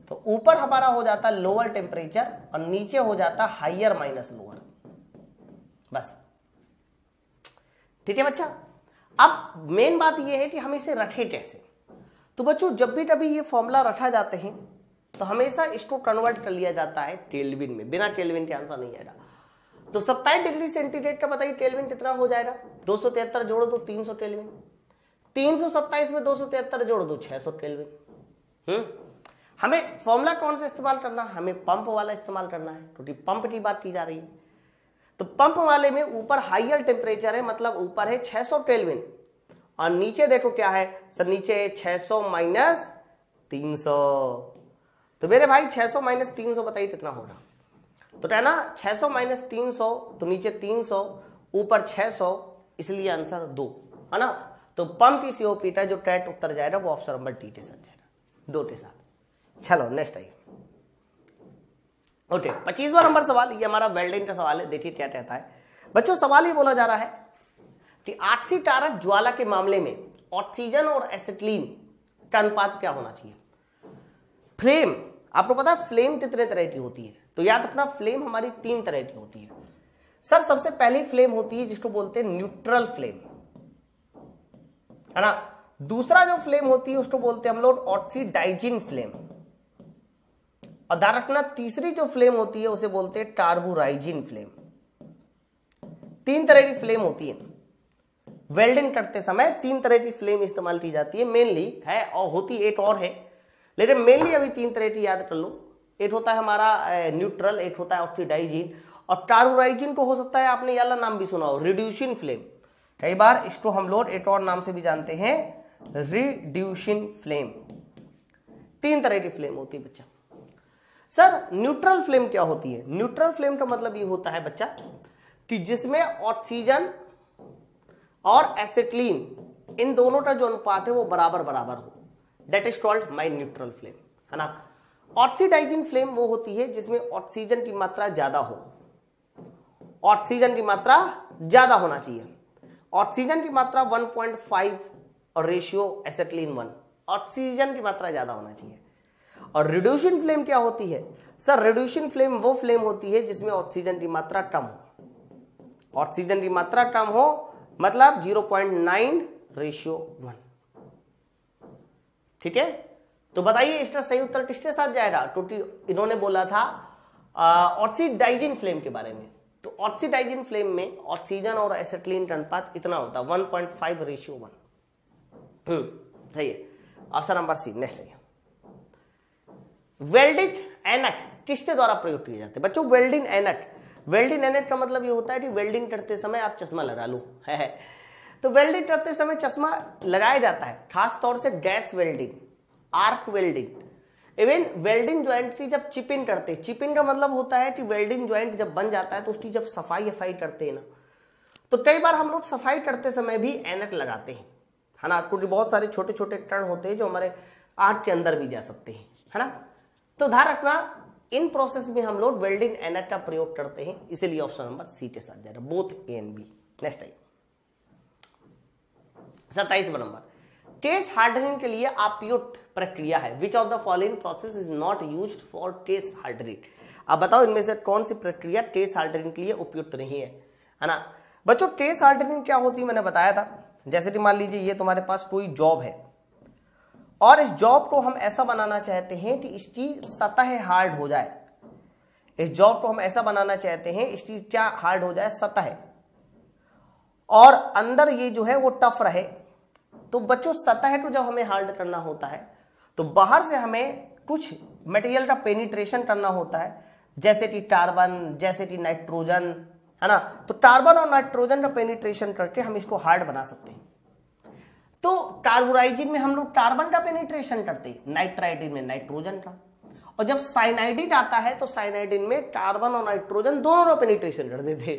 Speaker 1: तो ऊपर हमारा हो जाता लोअर टेम्परेचर और नीचे हो जाता हाइयर माइनस लोअर बस ठीक है बच्चा अब मेन बात ये है कि हम इसे रखें कैसे तो बच्चों जब भी कभी ये फॉर्मूला रखा जाते हैं तो हमेशा इसको कन्वर्ट कर लिया जाता है टेलविन में बिना टेलविन के आंसर नहीं आएगा तो सत्ताईस डिग्री सेंटीग्रेड का बताइए टेलविन कितना हो जाएगा दो जोड़ दो तीन सौ टेलविन तीन में दो जोड़ दो छह सौ टेलविन हम्म। हमें फॉर्मूला कौन सा इस्तेमाल करना है हमें पंप वाला इस्तेमाल करना है क्योंकि पंप की बात की जा रही है तो पंप वाले में ऊपर हाइयर टेम्परेचर है मतलब ऊपर है 600 सौ केल्विन और नीचे देखो क्या है सर नीचे 600 माइनस 300 तो मेरे भाई 600 सौ माइनस तीन बताइए कितना होगा तो ना छह सौ माइनस तीन तो नीचे 300 ऊपर 600 इसलिए आंसर दो है ना तो पंप इसी सीओ पीटा जो टैट उत्तर जाएगा वो ऑप्शन नंबर डी के साथ जाएगा दो के साथ चलो नेक्स्ट आइए ओके पच्चीसवा नंबर सवाल ये हमारा वेल्डिंग का सवाल है देखिए क्या कहता है बच्चों सवाल ये बोला जा रहा है कि आठसी टारक ज्वाला के मामले में ऑक्सीजन और एसिटलीन का अनुपात क्या होना चाहिए फ्लेम आपको पता है फ्लेम कितने तरह की होती है तो याद रखना फ्लेम हमारी तीन तरह की होती है सर सबसे पहली फ्लेम होती है जिसको बोलते हैं न्यूट्रल फ्लेम है ना दूसरा जो फ्लेम होती है उसको बोलते हैं हम लोग ऑक्सीडाइजिन फ्लेम और ध्यान रखना तीसरी जो फ्लेम होती है उसे बोलते हैं टार्बोराइजिन फ्लेम तीन तरह की फ्लेम होती है वेल्डिंग करते समय तीन तरह की फ्लेम इस्तेमाल की जाती है मेनली है और होती एक और है लेकिन मेनली अभी तीन तरह की याद कर लूँ एक होता है हमारा न्यूट्रल एक होता है ऑक्सीडाइजिन और टारूराइजिन को हो सकता है आपने याला नाम भी सुना हो रिड्यूशन फ्लेम कई बार इसको हम लोग एक और नाम से भी जानते हैं रिड्यूशन फ्लेम तीन तरह की फ्लेम होती है बच्चा सर न्यूट्रल फ्लेम क्या होती है न्यूट्रल फ्लेम का मतलब ये होता है बच्चा कि जिसमें ऑक्सीजन और एसिक्लीन इन दोनों का जो अनुपात है वो बराबर बराबर हो that is called my neutral flame है ना ऑक्सीडाइजिंग फ्लेम वो होती है जिसमें ऑक्सीजन की मात्रा ज़्यादा हो ऑक्सीजन की मात्रा ज़्यादा होना चाहिए ऑक्सीजन की मात्रा 1.5 और रेशियो एसेटलिन वन ऑक्सीजन की मात्रा ज़्यादा होना चाहिए और रिड्यूशन फ्लेम क्या होती है सर रिड्यूशन फ्लेम वो फ्लेम होती है जिसमें ऑक्सीजन की मात्रा कम हो ऑक्सीजन की मात्रा कम हो मतलब 0.9 रेशियो वन ठीक है तो बताइए इसका सही उत्तर किसके साथ जाएगा टोटी इन्होंने बोला था ऑक्सीडाइजिन फ्लेम के बारे में तो ऑक्सीडाइजिन फ्लेम में ऑक्सीजन और एसेटलिन अनुपात इतना होता है one point five ratio one सही है ऑप्शन नंबर सी नेक्स्ट है वेल्डिंग एनट किसके द्वारा प्रयोग किए जाते हैं बच्चों वेल्डिंग एनट वेल्डिंग एनट का मतलब ये होता है कि वेल्डिंग करते समय आप चश्मा लगा लो है, है। तो वेल्डिंग करते समय चश्मा लगाया जाता है खास तौर से gas welding arc welding even welding joint की जब चिपिंग करते हैं चिपिंग का मतलब होता है कि वेल्डिंग ज्वाइंट जब बन जाता है तो उसकी जब सफाई वफाई करते हैं ना तो कई बार हम लोग सफाई करते समय भी एनक लगाते हैं है ना क्योंकि बहुत सारे छोटे छोटे टर्न होते हैं जो हमारे आर्ट के अंदर भी जा सकते हैं है ना तो ध्यान रखना इन प्रोसेस में हम लोग वेल्डिंग एनक का प्रयोग करते हैं इसीलिए ऑप्शन नंबर सी के साथ जा रहा both A and B next time सत्ताईसवा नंबर केस हार्डनिंग के लिए अपयुक्त प्रक्रिया है which of the following process is not use for case hardening अब बताओ इनमें से कौन सी प्रक्रिया केस हार्डनिंग के लिए उपयुक्त नहीं है है ना बच्चों केस हार्डनिंग क्या होती है मैंने बताया था जैसे कि मान लीजिए ये तुम्हारे पास कोई जॉब है और इस जॉब को हम ऐसा बनाना चाहते हैं कि इसकी सतह हार्ड हो जाए इस जॉब को हम ऐसा बनाना चाहते हैं इसकी क्या हार्ड हो जाए सतह और अंदर ये जो है वो टफ रहे तो बच्चों सतह को जब हमें हार्ड करना होता है तो बाहर से हमें कुछ मटेरियल का पेनिट्रेशन करना होता है जैसे कि कार्बन जैसे कि नाइट्रोजन है ना तो कार्बन और नाइट्रोजन का पेनिट्रेशन करके हम इसको हार्ड बना सकते हैं तो कार्बोराइजिन में हम लोग कार्बन का पेनिट्रेशन करते हैं नाइट्राइडिन में नाइट्रोजन का और जब साइनाइडिन आता है तो साइनाइडिन में कार्बन और नाइट्रोजन दोनों का पेनिट्रेशन कर देते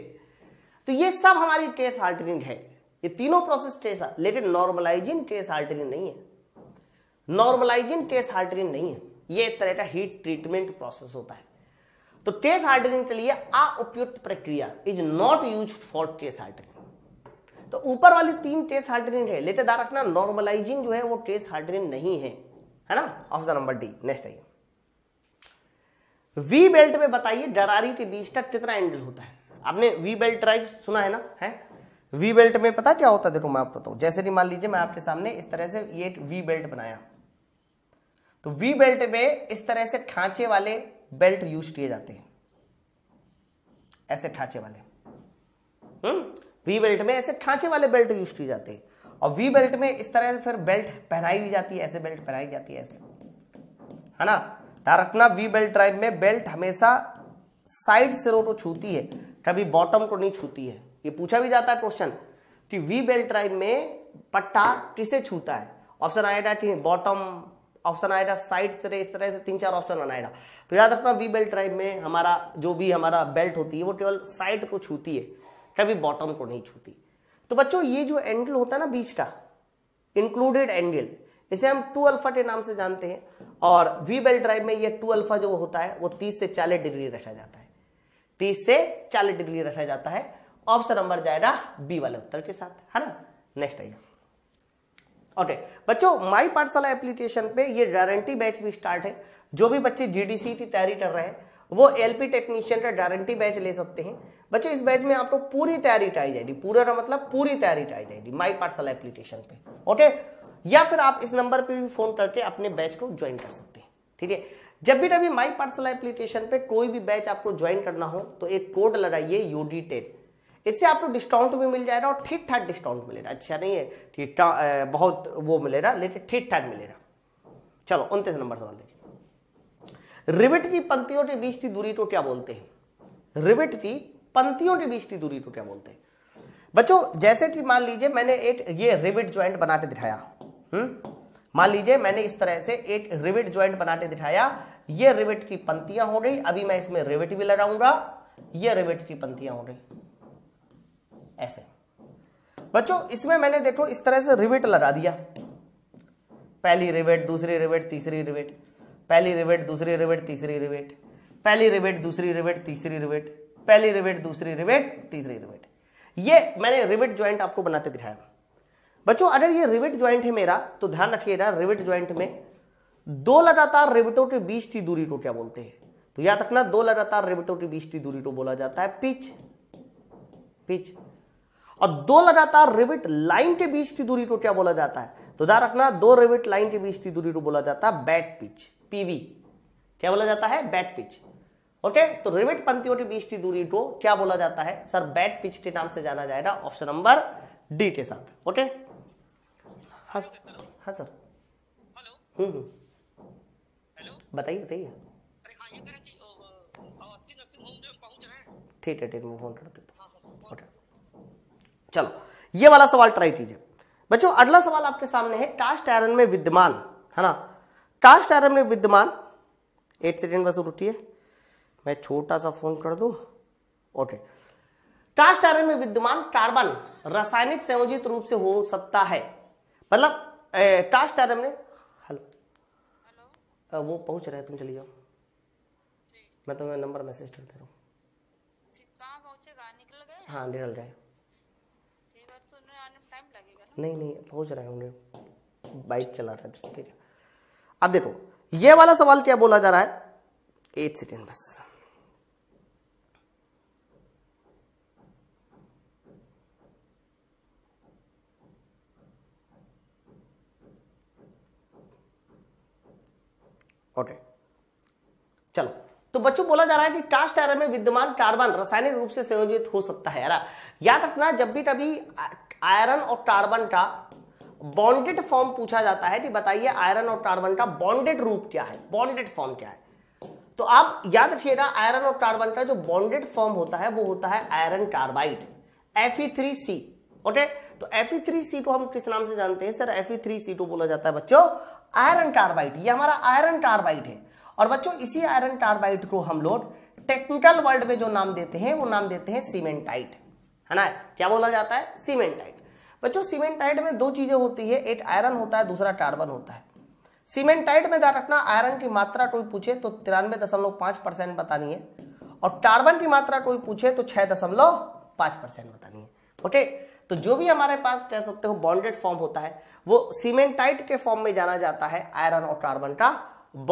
Speaker 1: तो ये सब हमारी केस हार्टरिंग है ये तीनों प्रोसेस ट्रेस लेकिन नॉर्मलाइजिन ट्रेस आल्टरिन नहीं है नॉर्मलाइजिन ट्रेस आल्टरिन नहीं है ये एक तरह का हीट ट्रीटमेंट प्रोसेस होता है तो ट्रेस आल्टरिन के लिए आ उपयुक्त प्रक्रिया इज नॉट यूज फॉर ट्रेस आल्टरिन तो ऊपर वाली तीन ट्रेस आल्टरिन है लेटेदार रखना नॉर्मलाइजिन जो है वो ट्रेस आल्टरिन नहीं है है ना ऑप्शन नंबर डी नेक्स्ट आइए वी बेल्ट में बताइए डरारी के बीच का कितना एंगल होता है आपने वी बेल्ट ड्राइव सुना है ना है वी बेल्ट में पता क्या होता है देखो मैं आपको बताऊं जैसे कि मान लीजिए मैं आपके सामने इस तरह से ये वी बेल्ट बनाया तो वी बेल्ट में इस तरह से ठांचे वाले बेल्ट यूज किए जाते हैं ऐसे ठांचे वाले वी हम्म? बेल्ट में ऐसे ठांचे वाले बेल्ट यूज किए जाते हैं और वी बेल्ट में इस तरह से फिर बेल्ट पहनाई भी जाती है ऐसे बेल्ट पहनाई जाती है ऐसे है ना ध्यान रखना वी बेल्ट ड्राइव में बेल्ट हमेशा साइड सिरों को छूती है कभी बॉटम को नहीं छूती है ये पूछा भी जाता है क्वेश्चन कि वी बेल्ट ट्राइब में पट्टा किसे छूता है ऑप्शन आएगा ठीक है बॉटम ऑप्शन आएगा साइड से इस तरह से तीन चार ऑप्शन बनाएगा तो याद रखना वी बेल्ट ट्राइब में हमारा जो भी हमारा बेल्ट होती है वो केवल साइड को छूती है कभी बॉटम को नहीं छूती तो बच्चों ये जो एंगल होता है ना बीच का इंक्लूडेड एंगल इसे हम टू अल्फा के नाम से जानते हैं और वी बेल्ट ड्राइव में ये टू अल्फा जो होता है वो तीस से चालीस डिग्री रखा जाता है तीस से चालीस डिग्री रखा जाता है ऑप्शन नंबर जाएगा बी वाले उत्तर के साथ है ना नेक्स्ट आइए ओके बच्चों माई पाठशाला एप्लीकेशन पे ये गारंटी बैच भी स्टार्ट है जो भी बच्चे जीडीसी की तैयारी कर रहे हैं वो एलपी टेक्नीशियन का गारंटी बैच ले सकते हैं बच्चों इस बैच में आपको पूरी तैयारी कराई जाएगी पूरा का मतलब पूरी तैयारी कराई जाएगी माई पाठशाला एप्लीकेशन पे ओके या फिर आप इस नंबर पे भी फोन करके अपने बैच को ज्वाइन कर सकते हैं ठीक है जब भी कभी माई पाठशाला एप्लीकेशन पे कोई भी बैच आपको ज्वाइन करना हो तो एक कोड लगाइए यूडी टेट इससे आपको डिस्काउंट भी मिल जाएगा और ठीक ठाक डिस्काउंट मिलेगा अच्छा नहीं है ठीक ठाक बहुत वो मिलेगा लेकिन ठीक ठाक मिलेगा चलो उनतीस नंबर सवाल देखिए रिविट की पंक्तियों के बीच की दूरी को क्या बोलते हैं रिविट की पंक्तियों के बीच की दूरी को क्या बोलते हैं बच्चों जैसे कि मान लीजिए मैंने एक ये रिविट ज्वाइंट बना के दिखाया हम्म? मान लीजिए मैंने इस तरह से एक रिविट ज्वाइंट बना के दिखाया ये रिविट की पंक्तियां हो गई अभी मैं इसमें रिविट भी लगाऊंगा ये रिविट की पंक्तियां हो गई ऐसे बच्चों इसमें मैंने देखो इस तरह से रिवेट लगा दिया पहली रिवेट दूसरी रिवेट तीसरी रिवेट पहली रिवेट दूसरी रिवेट तीसरी रिवेट पहली रिवेट दूसरी रिवेट तीसरी रिवेट पहली रिवेट दूसरी रिवेट तीसरी रिवेट ये मैंने रिवेट ज्वाइंट आपको बनाते दिखाया बच्चों अगर ये रिवेट ज्वाइंट है मेरा तो ध्यान रखिएगा रिवेट ज्वाइंट में दो लगातार रिवेटों के बीच की दूरी को क्या बोलते हैं तो याद रखना दो लगातार रिवेटों के बीच की दूरी को बोला जाता है पिच पिच और दो लगातार रिविट लाइन के बीच की दूरी को क्या बोला जाता है तो ध्यान रखना दो रिविट लाइन के बीच की दूरी को बोला जाता है बैट पिच पीवी क्या बोला जाता है बैट पिच ओके तो रिविट पंक्तियों के बीच की दूरी को क्या बोला जाता है सर बैट पिच के नाम से जाना जाएगा ऑप्शन नंबर डी के साथ ओके हाँ, हाँ सर हम्म हम्म बताइए बताइए हाँ, ठीक है ठीक है फोन करते चलो ये वाला सवाल ट्राई कीजिए बच्चों अगला सवाल आपके सामने है कास्ट आयरन में विद्यमान है ना कास्ट आयरन में विद्यमान एट सेकेंड बस उठिए मैं छोटा सा फोन कर दू ओके कास्ट आयरन में विद्यमान कार्बन रासायनिक संयोजित रूप से हो सकता है मतलब कास्ट आयरन में हेलो वो पहुंच रहे तुम चलिए मैं तुम्हें नंबर मैसेज कर दे रहा हूँ हाँ निकल
Speaker 2: गए हाँ निकल गए
Speaker 1: नहीं नहीं पहुंच रहा है उन्हें बाइक चला रहा था ठीक है अब देखो ये वाला सवाल क्या बोला जा रहा है एट सेकेंड बस ओके चलो तो बच्चों बोला जा रहा है कि कास्ट आयरन में विद्यमान कार्बन रासायनिक रूप से संयोजित हो सकता है यार याद रखना जब भी कभी आयरन और कार्बन का बॉन्डेड फॉर्म पूछा जाता है कि बताइए आयरन और कार्बन का बॉन्डेड रूप क्या है बॉन्डेड फॉर्म क्या है तो आप याद रखिएगा आयरन और कार्बन का जो बॉन्डेड फॉर्म होता है वो होता है आयरन कार्बाइड Fe3C ओके तो Fe3C को हम किस नाम से जानते हैं सर Fe3C को बोला जाता है बच्चों आयरन कार्बाइड ये हमारा आयरन कार्बाइड है और बच्चों इसी आयरन कार्बाइड को हम लोग टेक्निकल वर्ल्ड में जो नाम देते हैं वो नाम देते हैं सीमेंटाइट है ना क्या बोला जाता है सीमेंटाइट बच्चों सीमेंटाइट में दो चीजें होती है एक आयरन होता है दूसरा कार्बन होता है सीमेंटाइट में ध्यान रखना आयरन की मात्रा कोई पूछे तो तिरानवे दशमलव पांच परसेंट बतानी है और कार्बन की मात्रा कोई पूछे तो छह दशमलव पांच परसेंट बतानी है ओके तो जो भी हमारे पास कह सकते हो बॉन्डेड फॉर्म होता है वो सीमेंटाइट के फॉर्म में जाना जाता है आयरन और कार्बन का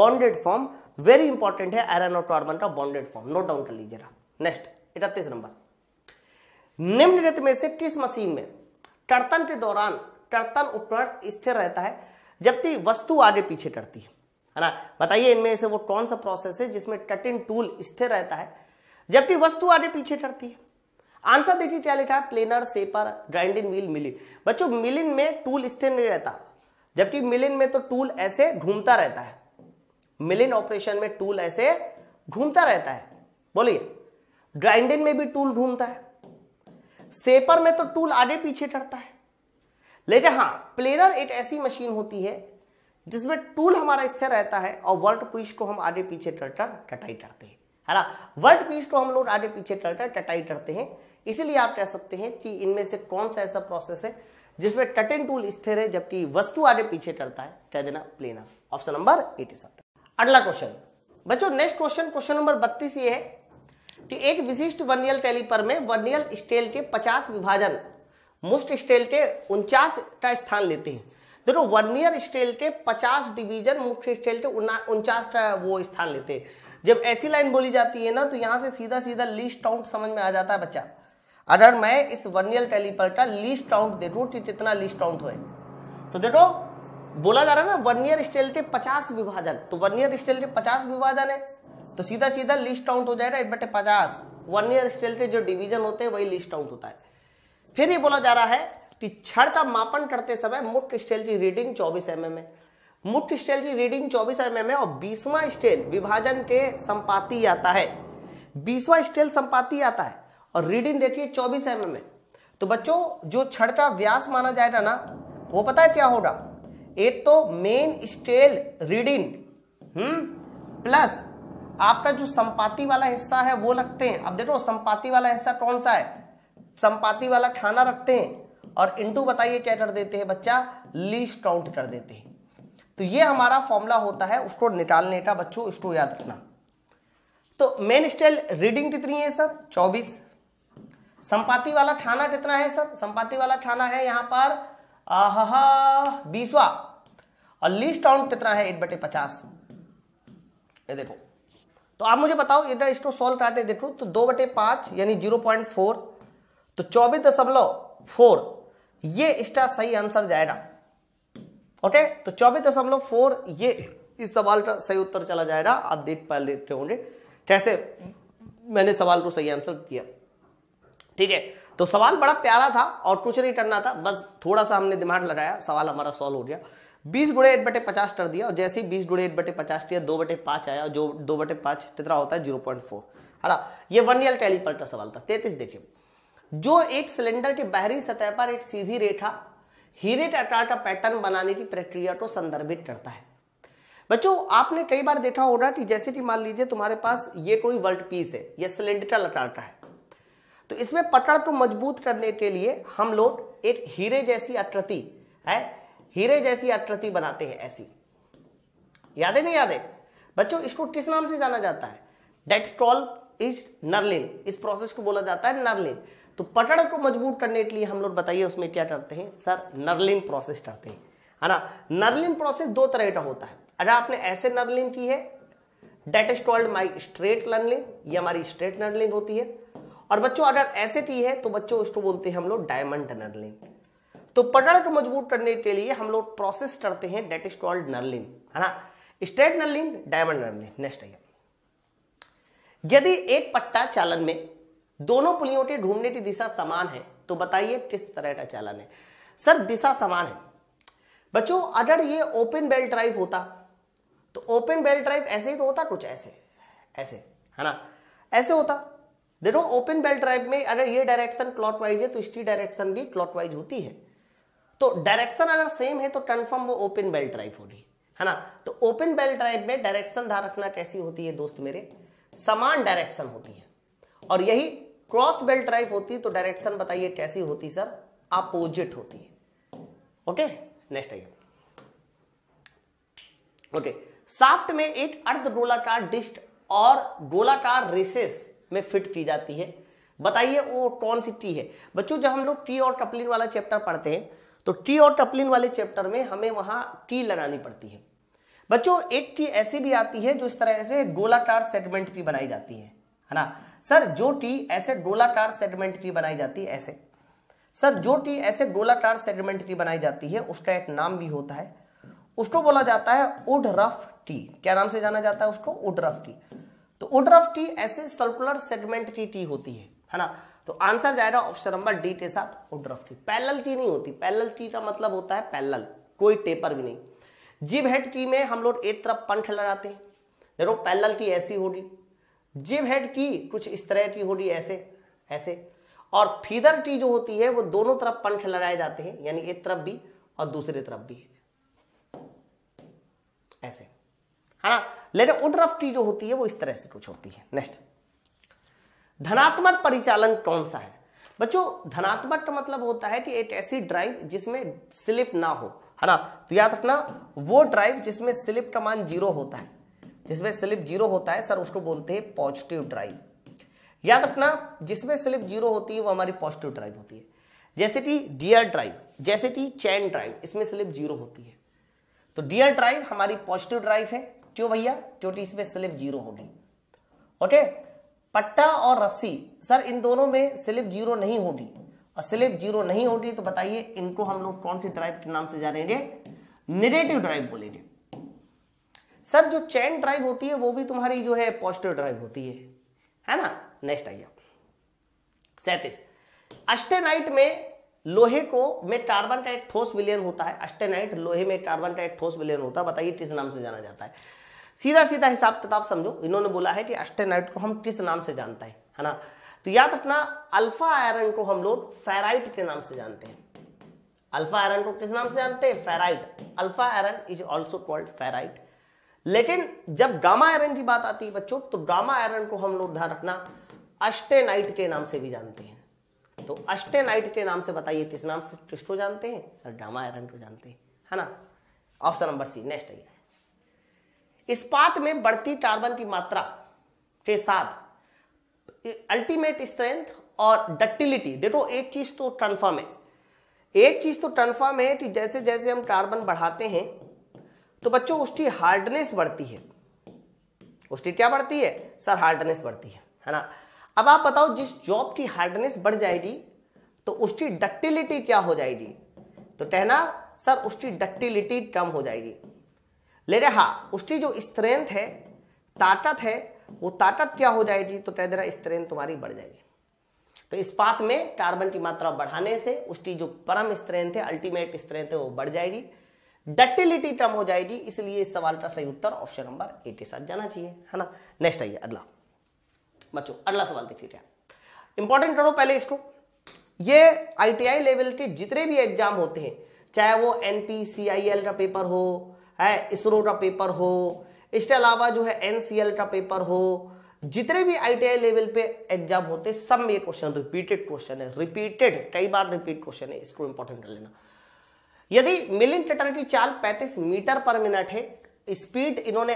Speaker 1: बॉन्डेड फॉर्म वेरी इंपॉर्टेंट है आयरन और कार्बन का बॉन्डेड फॉर्म नोट डाउन कर लीजिएगा नेक्स्ट इकतीस नंबर निम्नलिखित में से किस मशीन में टर्तन के दौरान टर्तन उपकरण स्थिर रहता है जबकि वस्तु आगे पीछे टरती है है ना बताइए इनमें से वो कौन सा प्रोसेस है जिसमें कटिन टूल स्थिर रहता है जबकि वस्तु आगे पीछे टरती है आंसर देखिए क्या लिखा है प्लेनर सेपर ग्राइंडिंग व्हील मिलिन बच्चों मिलिन में टूल स्थिर नहीं रहता जबकि मिलिन में तो टूल ऐसे घूमता रहता है मिलिन ऑपरेशन में टूल ऐसे घूमता रहता है बोलिए ग्राइंडिंग में भी टूल घूमता है सेपर में तो टूल आगे पीछे टरता है लेकिन हाँ प्लेनर एक ऐसी मशीन होती है जिसमें टूल हमारा स्थिर रहता है और वर्ट पीस को हम आगे पीछे टरटर टटाई करते हैं है ना वर्ट पीस को हम लोग आगे पीछे टरटर टटाई करते हैं इसीलिए आप कह सकते हैं कि इनमें से कौन सा ऐसा प्रोसेस है जिसमें टटिन टूल स्थिर है जबकि वस्तु आगे पीछे टरता है कह देना प्लेनर ऑप्शन नंबर एटी अगला क्वेश्चन बच्चों नेक्स्ट क्वेश्चन क्वेश्चन नंबर बत्तीस ये है कि एक विशिष्ट वर्नियल कैलिपर में वर्नियल स्टेल के 50 विभाजन मुफ्त स्टेल के उनचास का स्थान लेते हैं देखो वर्नियर स्टेल के 50 डिवीजन मुख्य स्टेल के उनचास का वो स्थान लेते हैं जब ऐसी लाइन बोली जाती है ना तो यहाँ से सीधा सीधा लीस्ट काउंट समझ में आ जाता है बच्चा अगर मैं इस वर्नियल कैलिपर का लीस्ट काउंट देखूँ कि कितना लीस्ट काउंट हो तो देखो बोला जा रहा है ना वर्नियर स्टेल के 50 विभाजन तो वर्नियर स्टेल के 50 विभाजन है तो सीधा सीधा लिस्ट आउट हो जाएगा एक बटे पचास वन ईयर स्टेल के जो डिवीजन होते हैं वही लिस्ट आउट होता है फिर ये बोला जा रहा है कि क्षण का मापन करते समय मुख्य स्टेल की रीडिंग चौबीस एम एम है मुख्य स्टेल की रीडिंग चौबीस एम एम है और बीसवा स्टेल विभाजन के संपाति आता है बीसवा स्टेल संपाति आता है और रीडिंग देखिए चौबीस एम एम है तो बच्चों जो छड़ का व्यास माना जाएगा ना वो पता है क्या होगा एक तो मेन स्टेल रीडिंग प्लस आपका जो संपाति वाला हिस्सा है वो लगते हैं अब देखो संपाति वाला हिस्सा कौन सा है संपाति वाला खाना रखते हैं और इंटू बताइए क्या कर देते हैं बच्चा लीज काउंट कर देते हैं तो ये हमारा फॉर्मूला होता है उसको निकालने का बच्चों इसको याद रखना तो मेन स्टेल रीडिंग कितनी है सर चौबीस संपाति वाला खाना कितना है सर संपाति वाला खाना है यहां पर बीसवा और लीस्ट काउंट कितना है एक बटे पचास ये देखो तो आप मुझे बताओ इधर इसको सोल्व कराटे देखो तो दो बटे पांच यानी जीरो पॉइंट फोर तो चौबीस दशमलव फोर ये इसका सही आंसर जाएगा ओके तो चौबीस दशमलव फोर ये इस सवाल का सही उत्तर चला जाएगा आप देख पा लेते होंगे कैसे मैंने सवाल को सही आंसर किया ठीक है तो सवाल बड़ा प्यारा था और कुछ नहीं करना था बस थोड़ा सा हमने दिमाग लगाया सवाल हमारा सॉल्व हो गया बीस गुड़े एट बटे पचास कर दिया और जैसे ही बीस गुड़े एट बटे पचास किया दो बटे पांच आया और जो दो बटे पांच कितना होता है जीरो पॉइंट फोर है ना ये वन ईयर टैली पलटा सवाल था तैतीस देखिए जो एक सिलेंडर के बाहरी सतह पर एक सीधी रेखा हीरे टाटा का पैटर्न बनाने की प्रक्रिया को संदर्भित करता है बच्चों आपने कई बार देखा होगा कि जैसे कि मान लीजिए तुम्हारे पास ये कोई वर्ल्ड पीस है यह सिलेंड्रिकल अटाटा है तो इसमें पटड़ को मजबूत करने के लिए हम लोग एक हीरे जैसी आकृति है हीरे जैसी आकृति बनाते हैं ऐसी यादें नहीं यादें बच्चों इसको किस नाम से जाना जाता है डेट कॉल इज नर्लिन इस प्रोसेस को बोला जाता है नर्लिन तो पटड़ को मजबूत करने के लिए हम लोग बताइए उसमें क्या करते हैं सर नर्लिन प्रोसेस करते हैं है ना नर्लिन प्रोसेस दो तरह का होता है अगर आपने ऐसे नर्लिन की है that is called my straight knurling ये हमारी स्ट्रेट नर्लिन होती है और बच्चों अगर ऐसे की है तो बच्चों उसको बोलते हैं हम लोग डायमंड नर्लिन तो पटल को मजबूत करने के लिए हम लोग प्रोसेस करते हैं डेट इज कॉल्ड नर्लिन है ना straight knurling diamond knurling next आइए यदि एक पट्टा चालन में दोनों पुलियों के ढूंढने की दिशा समान है तो बताइए किस तरह का चालन है सर दिशा समान है बच्चों अगर ये ओपन बेल्ट ड्राइव होता तो ओपन बेल्ट ड्राइव ऐसे ही तो होता कुछ ऐसे ऐसे है ना ऐसे होता देखो ओपन बेल्ट ड्राइव में अगर ये डायरेक्शन क्लॉकवाइज है तो इसकी डायरेक्शन भी क्लॉकवाइज होती है तो डायरेक्शन अगर सेम है तो कन्फर्म वो ओपन बेल्ट ड्राइव होगी है ना तो ओपन बेल्ट ड्राइव में डायरेक्शन धार रखना कैसी होती है दोस्त मेरे समान डायरेक्शन होती है और यही क्रॉस बेल्ट ड्राइव होती है तो डायरेक्शन बताइए कैसी होती सर अपोजिट होती है ओके नेक्स्ट आइए ओके साफ्ट में एक अर्ध गोलाकार डिस्ट और गोलाकार रेसेस में फिट की जाती है बताइए वो कौन सी टी है बच्चों जब हम लोग टी और कपलिंग वाला चैप्टर पढ़ते हैं तो टी और टपलिन वाले चैप्टर में हमें वहां टी लगानी पड़ती है बच्चों एक टी ऐसी भी आती है जो इस तरह से गोलाकार सेगमेंट की बनाई जाती है है ना सर जो टी ऐसे गोलाकार सेगमेंट की बनाई जाती है ऐसे सर जो टी ऐसे गोलाकार सेगमेंट की बनाई जाती है उसका एक नाम भी होता है उसको बोला जाता है उड रफ टी क्या नाम से जाना जाता है उसको उड रफ टी तो उड रफ टी ऐसे सर्कुलर सेगमेंट की टी होती है है ना तो आंसर जाएगा ऑप्शन नंबर डी के साथ ओड्रफ्टी पैलल की नहीं होती पैलल की का मतलब होता है पैलल कोई टेपर भी नहीं जिब हेड की में हम लोग एक तरफ पंख लगाते हैं देखो पैलल की ऐसी होगी जिब हेड की कुछ इस तरह की होगी ऐसे ऐसे और फीदर टी जो होती है वो दोनों तरफ पंख लगाए जाते हैं यानी एक तरफ भी और दूसरी तरफ भी ऐसे है ना लेकिन उड्रफ टी जो होती है वो इस तरह से कुछ होती है नेक्स्ट धनात्मक परिचालन कौन सा है बच्चों धनात्मक का मतलब होता है कि एक ऐसी ड्राइव जिसमें स्लिप ना हो है ना तो याद रखना वो ड्राइव जिसमें स्लिप का मान जीरो होता है जिसमें स्लिप जीरो होता है सर उसको बोलते हैं पॉजिटिव ड्राइव याद रखना जिसमें स्लिप जीरो होती है वो हमारी पॉजिटिव ड्राइव होती है जैसे कि डियर ड्राइव जैसे कि चैन ड्राइव इसमें स्लिप जीरो होती है तो डियर ड्राइव हमारी पॉजिटिव ड्राइव है क्यों भैया क्योंकि इसमें स्लिप जीरो होगी ओके पट्टा और रस्सी सर इन दोनों में स्लिप जीरो नहीं होगी और स्लिप जीरो नहीं होगी तो बताइए इनको हम लोग कौन सी ड्राइव के नाम से जानेंगे निगेटिव ड्राइव बोलेंगे सर जो चैन ड्राइव होती है वो भी तुम्हारी जो है पॉजिटिव ड्राइव होती है है ना नेक्स्ट आइए सैतीस अस्टेनाइट में लोहे को में कार्बन का एक ठोस विलयन होता है अस्टेनाइट लोहे में कार्बन का एक ठोस विलयन होता है बताइए किस नाम से जाना जाता है सीधा सीधा हिसाब किताब समझो इन्होंने बोला है कि एस्टेनाइट को हम किस नाम से जानते हैं है ना तो याद रखना अल्फा आयरन को हम लोग फेराइट के नाम से जानते हैं अल्फा आयरन को किस नाम से जानते हैं ferrite alpha iron is also called ferrite लेकिन जब गामा आयरन की बात आती है बच्चों तो गामा आयरन को हम लोग ध्यान रखना अष्टेनाइट के नाम से भी जानते हैं तो अष्टेनाइट के नाम से बताइए किस नाम से किसको जानते हैं सर गामा आयरन को जानते हैं है ना ऑप्शन नंबर सी नेक्स्ट आइए इस्पात में बढ़ती टार्बन की मात्रा के साथ अल्टीमेट स्ट्रेंथ और डक्टिलिटी देखो एक चीज तो कन्फर्म है एक चीज तो कन्फर्म है कि जैसे जैसे हम कार्बन बढ़ाते हैं तो बच्चों उसकी हार्डनेस बढ़ती है उसकी क्या बढ़ती है सर हार्डनेस बढ़ती है है ना अब आप बताओ जिस जॉब की हार्डनेस बढ़ जाएगी तो उसकी डक्टिलिटी क्या हो जाएगी तो कहना सर उसकी डक्टिलिटी कम हो जाएगी ले रहे हाँ उसकी जो स्ट्रेंथ है ताकत है वो ताकत क्या हो जाएगी तो कह दे रहा स्ट्रेंथ तुम्हारी बढ़ जाएगी तो इस्पात में कार्बन की मात्रा बढ़ाने से उसकी जो परम स्ट्रेंथ है अल्टीमेट स्ट्रेंथ है वो बढ़ जाएगी डटिलिटी कम हो जाएगी इसलिए इस सवाल का सही उत्तर ऑप्शन नंबर ए के साथ जाना चाहिए है ना नेक्स्ट आइए अगला बच्चों अगला सवाल देखिए क्या इंपॉर्टेंट करो पहले इसको ये आईटीआई लेवल के जितने भी एग्जाम होते हैं चाहे वो एनपीसीआईएल का पेपर हो है इसरो का पेपर हो इसके अलावा जो है एनसीएल का पेपर हो जितने भी आईटीआई लेवल पे एग्जाम होते सब में ये क्वेश्चन रिपीटेड क्वेश्चन है रिपीटेड कई बार रिपीट क्वेश्चन है इसको इंपॉर्टेंट कर लेना यदि मिलिंग टटरटी चाल 35 मीटर पर मिनट है स्पीड इन्होंने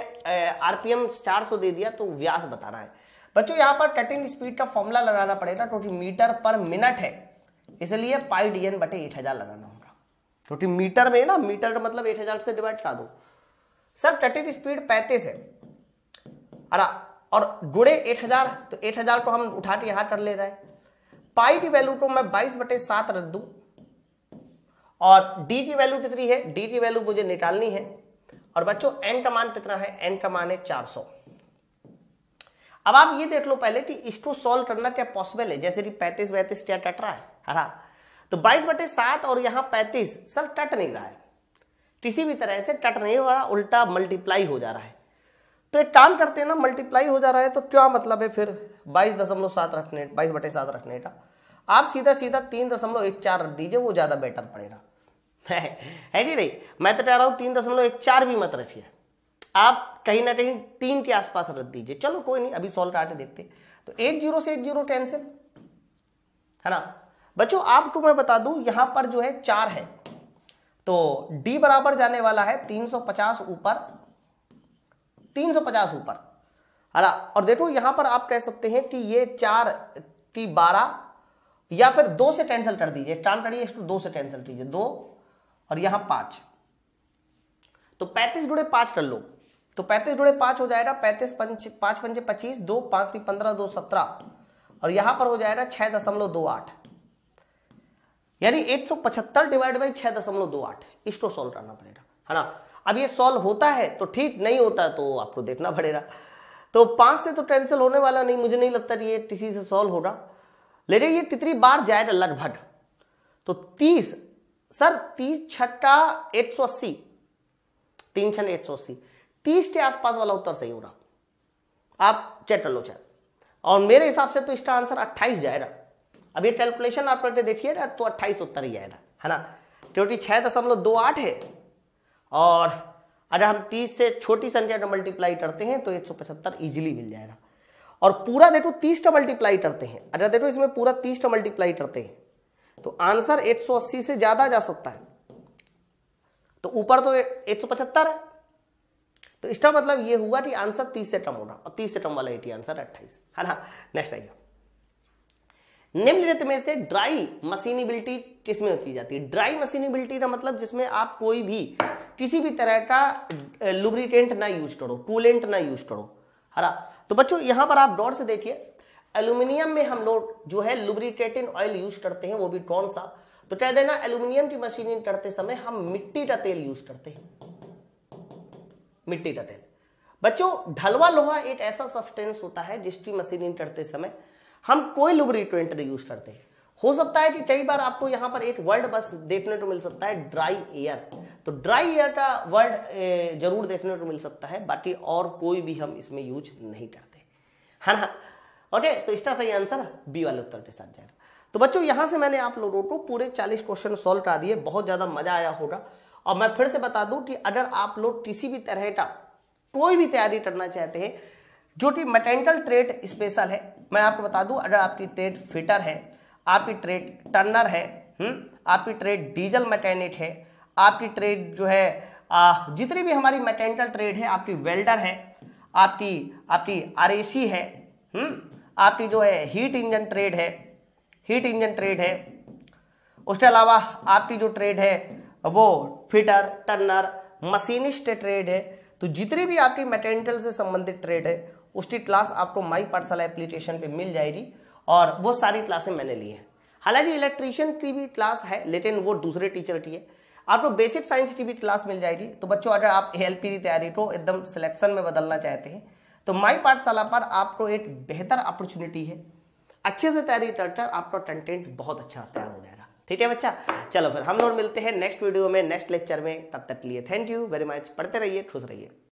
Speaker 1: आरपीएम चार सौ दे दिया तो व्यास बताना है बच्चों यहाँ पर कटिंग स्पीड का फॉर्मूला लगाना पड़ेगा क्योंकि मीटर पर मिनट है इसलिए पाई डी एन बटे एट हजार लगाना क्योंकि मीटर में ना मीटर मतलब एक हजार से डिवाइड करा दो सर टटिन स्पीड पैंतीस है अरा और गुड़े एट हजार तो एट हजार को हम उठा के यहां कर ले रहे हैं पाई की वैल्यू को मैं बाईस बटे सात रख दू और डी की वैल्यू कितनी है डी की वैल्यू मुझे निकालनी है और बच्चों एन का मान कितना है एन का मान है चार सौ अब आप ये देख लो पहले कि इसको सॉल्व करना क्या पॉसिबल है जैसे कि पैंतीस बैतीस क्या कट रहा है हरा हाँ। तो 22 बटे सात और यहां 35 सर टट नहीं रहा है किसी भी तरह से टट नहीं हो रहा उल्टा मल्टीप्लाई हो जा रहा है तो एक काम करते हैं ना मल्टीप्लाई हो जा रहा है तो क्या मतलब है फिर बाईस दशमलव सात रखने बाईस बटे सात रखने का आप सीधा सीधा तीन दशमलव एक चार रख दीजिए वो ज़्यादा बेटर पड़ेगा है कि नहीं मैं तो कह रहा हूँ तीन दशमलव एक चार भी मत रखिए आप कहीं ना कहीं तीन के आसपास रख दीजिए चलो कोई नहीं अभी सॉल्व काटे देखते तो एक जीरो से एक जीरो कैंसिल है ना बच्चों आप टू मैं बता दूं यहां पर जो है चार है तो डी बराबर जाने वाला है 350 ऊपर 350 ऊपर अरा और देखो यहां पर आप कह सकते हैं कि ये चार ती बारह या फिर दो से कैंसिल कर दीजिए काम करिए इसको दो से कैंसिल कीजिए दो और यहां पांच तो पैंतीस जुड़े पांच कर लो तो पैंतीस जुड़े पांच हो जाएगा पैंतीस पंच पांच पंचे पच्चीस दो पांच तीन पंद्रह दो सत्रह और यहां पर हो जाएगा छह दशमलव दो आठ यानी पचहत्तर डिवाइड बाई छह दशमलव दो आठ इसको सॉल्व करना पड़ेगा है ना अब ये सॉल्व होता है तो ठीक नहीं होता तो आपको देखना पड़ेगा तो पांच से तो कैंसिल होने वाला नहीं मुझे नहीं लगता ये किसी से सॉल्व होगा लेकिन ये कितनी बार जाएगा लगभग तो तीस सर तीस छठा एक सौ अस्सी तीन छन एक सौ अस्सी तीस के आसपास वाला उत्तर सही होगा आप चेक कर लो चाहे और मेरे हिसाब से तो इसका आंसर अट्ठाईस जाएगा अब ये कैलकुलेशन आप करके देखिए ना तो अट्ठाईस उत्तर ही आएगा है ना क्योंकि छः दशमलव दो आठ है और अगर हम तीस से छोटी संख्या का मल्टीप्लाई करते हैं तो एक सौ पचहत्तर ईजिली मिल जाएगा और पूरा देखो तीस का मल्टीप्लाई करते हैं अगर देखो इसमें पूरा तीस का मल्टीप्लाई करते हैं तो आंसर एक सौ अस्सी से ज़्यादा जा सकता है तो ऊपर तो एक सौ पचहत्तर है तो इसका मतलब ये हुआ कि आंसर तीस से कम होगा और तीस से कम वाला एटी आंसर अट्ठाईस है ना नेक्स्ट आइए निम्नलिखित में से ड्राई मशीनिबिलिटी किसमें की जाती है ड्राई मशीनिबिलिटी का मतलब जिसमें आप कोई भी किसी भी तरह का लुब्रिकेंट ना यूज करो कूलेंट ना यूज करो हरा तो बच्चों यहां पर आप डॉट से देखिए एल्यूमिनियम में हम लोग जो है लुब्रिकेटिंग ऑयल यूज करते हैं वो भी कौन सा तो कह देना एल्यूमिनियम की मशीनिंग करते समय हम मिट्टी का तेल यूज करते हैं मिट्टी का तेल बच्चों ढलवा लोहा एक ऐसा सब्सटेंस होता है जिसकी मशीनिंग करते समय हम कोई लुब्रिकेंट नहीं यूज करते हो सकता है कि कई बार आपको यहाँ पर एक वर्ड बस देखने को मिल सकता है ड्राई एयर तो ड्राई एयर का वर्ड जरूर देखने को मिल सकता है बाकी और कोई भी हम इसमें यूज नहीं करते है ना ओके तो इसका सही आंसर बी वाले उत्तर के साथ जाएगा तो बच्चों यहां से मैंने आप लोगों को पूरे 40 क्वेश्चन सोल्व करा दिए बहुत ज़्यादा मजा आया होगा और मैं फिर से बता दूं कि अगर आप लोग किसी भी तरह का कोई भी तैयारी करना चाहते हैं जो कि मैकेनिकल ट्रेड स्पेशल है मैं आपको बता दूं अगर आपकी ट्रेड फिटर है आपकी ट्रेड टर्नर है हुँ? हम्म, आपकी ट्रेड डीजल मैकेनिक है आपकी ट्रेड जो है आ, जितनी भी हमारी मैकेनिकल ट्रेड है आपकी वेल्डर है आपकी आपकी आर है हुँ? हम्म, आपकी जो है हीट इंजन ट्रेड है हीट इंजन ट्रेड है उसके अलावा आपकी जो ट्रेड है वो फिटर टर्नर मशीनिस्ट ट्रेड है तो जितनी भी आपकी मैकेनिकल से संबंधित ट्रेड है उसकी क्लास आपको माई पाठशाला एप्लीकेशन पे मिल जाएगी और वो सारी क्लासें मैंने ली हैं हालांकि इलेक्ट्रीशियन की भी क्लास है लेकिन वो दूसरे टीचर की है आपको बेसिक साइंस की भी क्लास मिल जाएगी तो बच्चों अगर आप ए की तैयारी को एकदम सिलेक्शन में बदलना चाहते हैं तो माई पाठशाला पर आपको एक बेहतर अपॉर्चुनिटी है अच्छे से तैयारी कर आपका कंटेंट बहुत अच्छा तैयार हो जाएगा ठीक है बच्चा चलो फिर हम लोग मिलते हैं नेक्स्ट वीडियो में नेक्स्ट लेक्चर में तब तक लिए थैंक यू वेरी मच पढ़ते रहिए खुश रहिए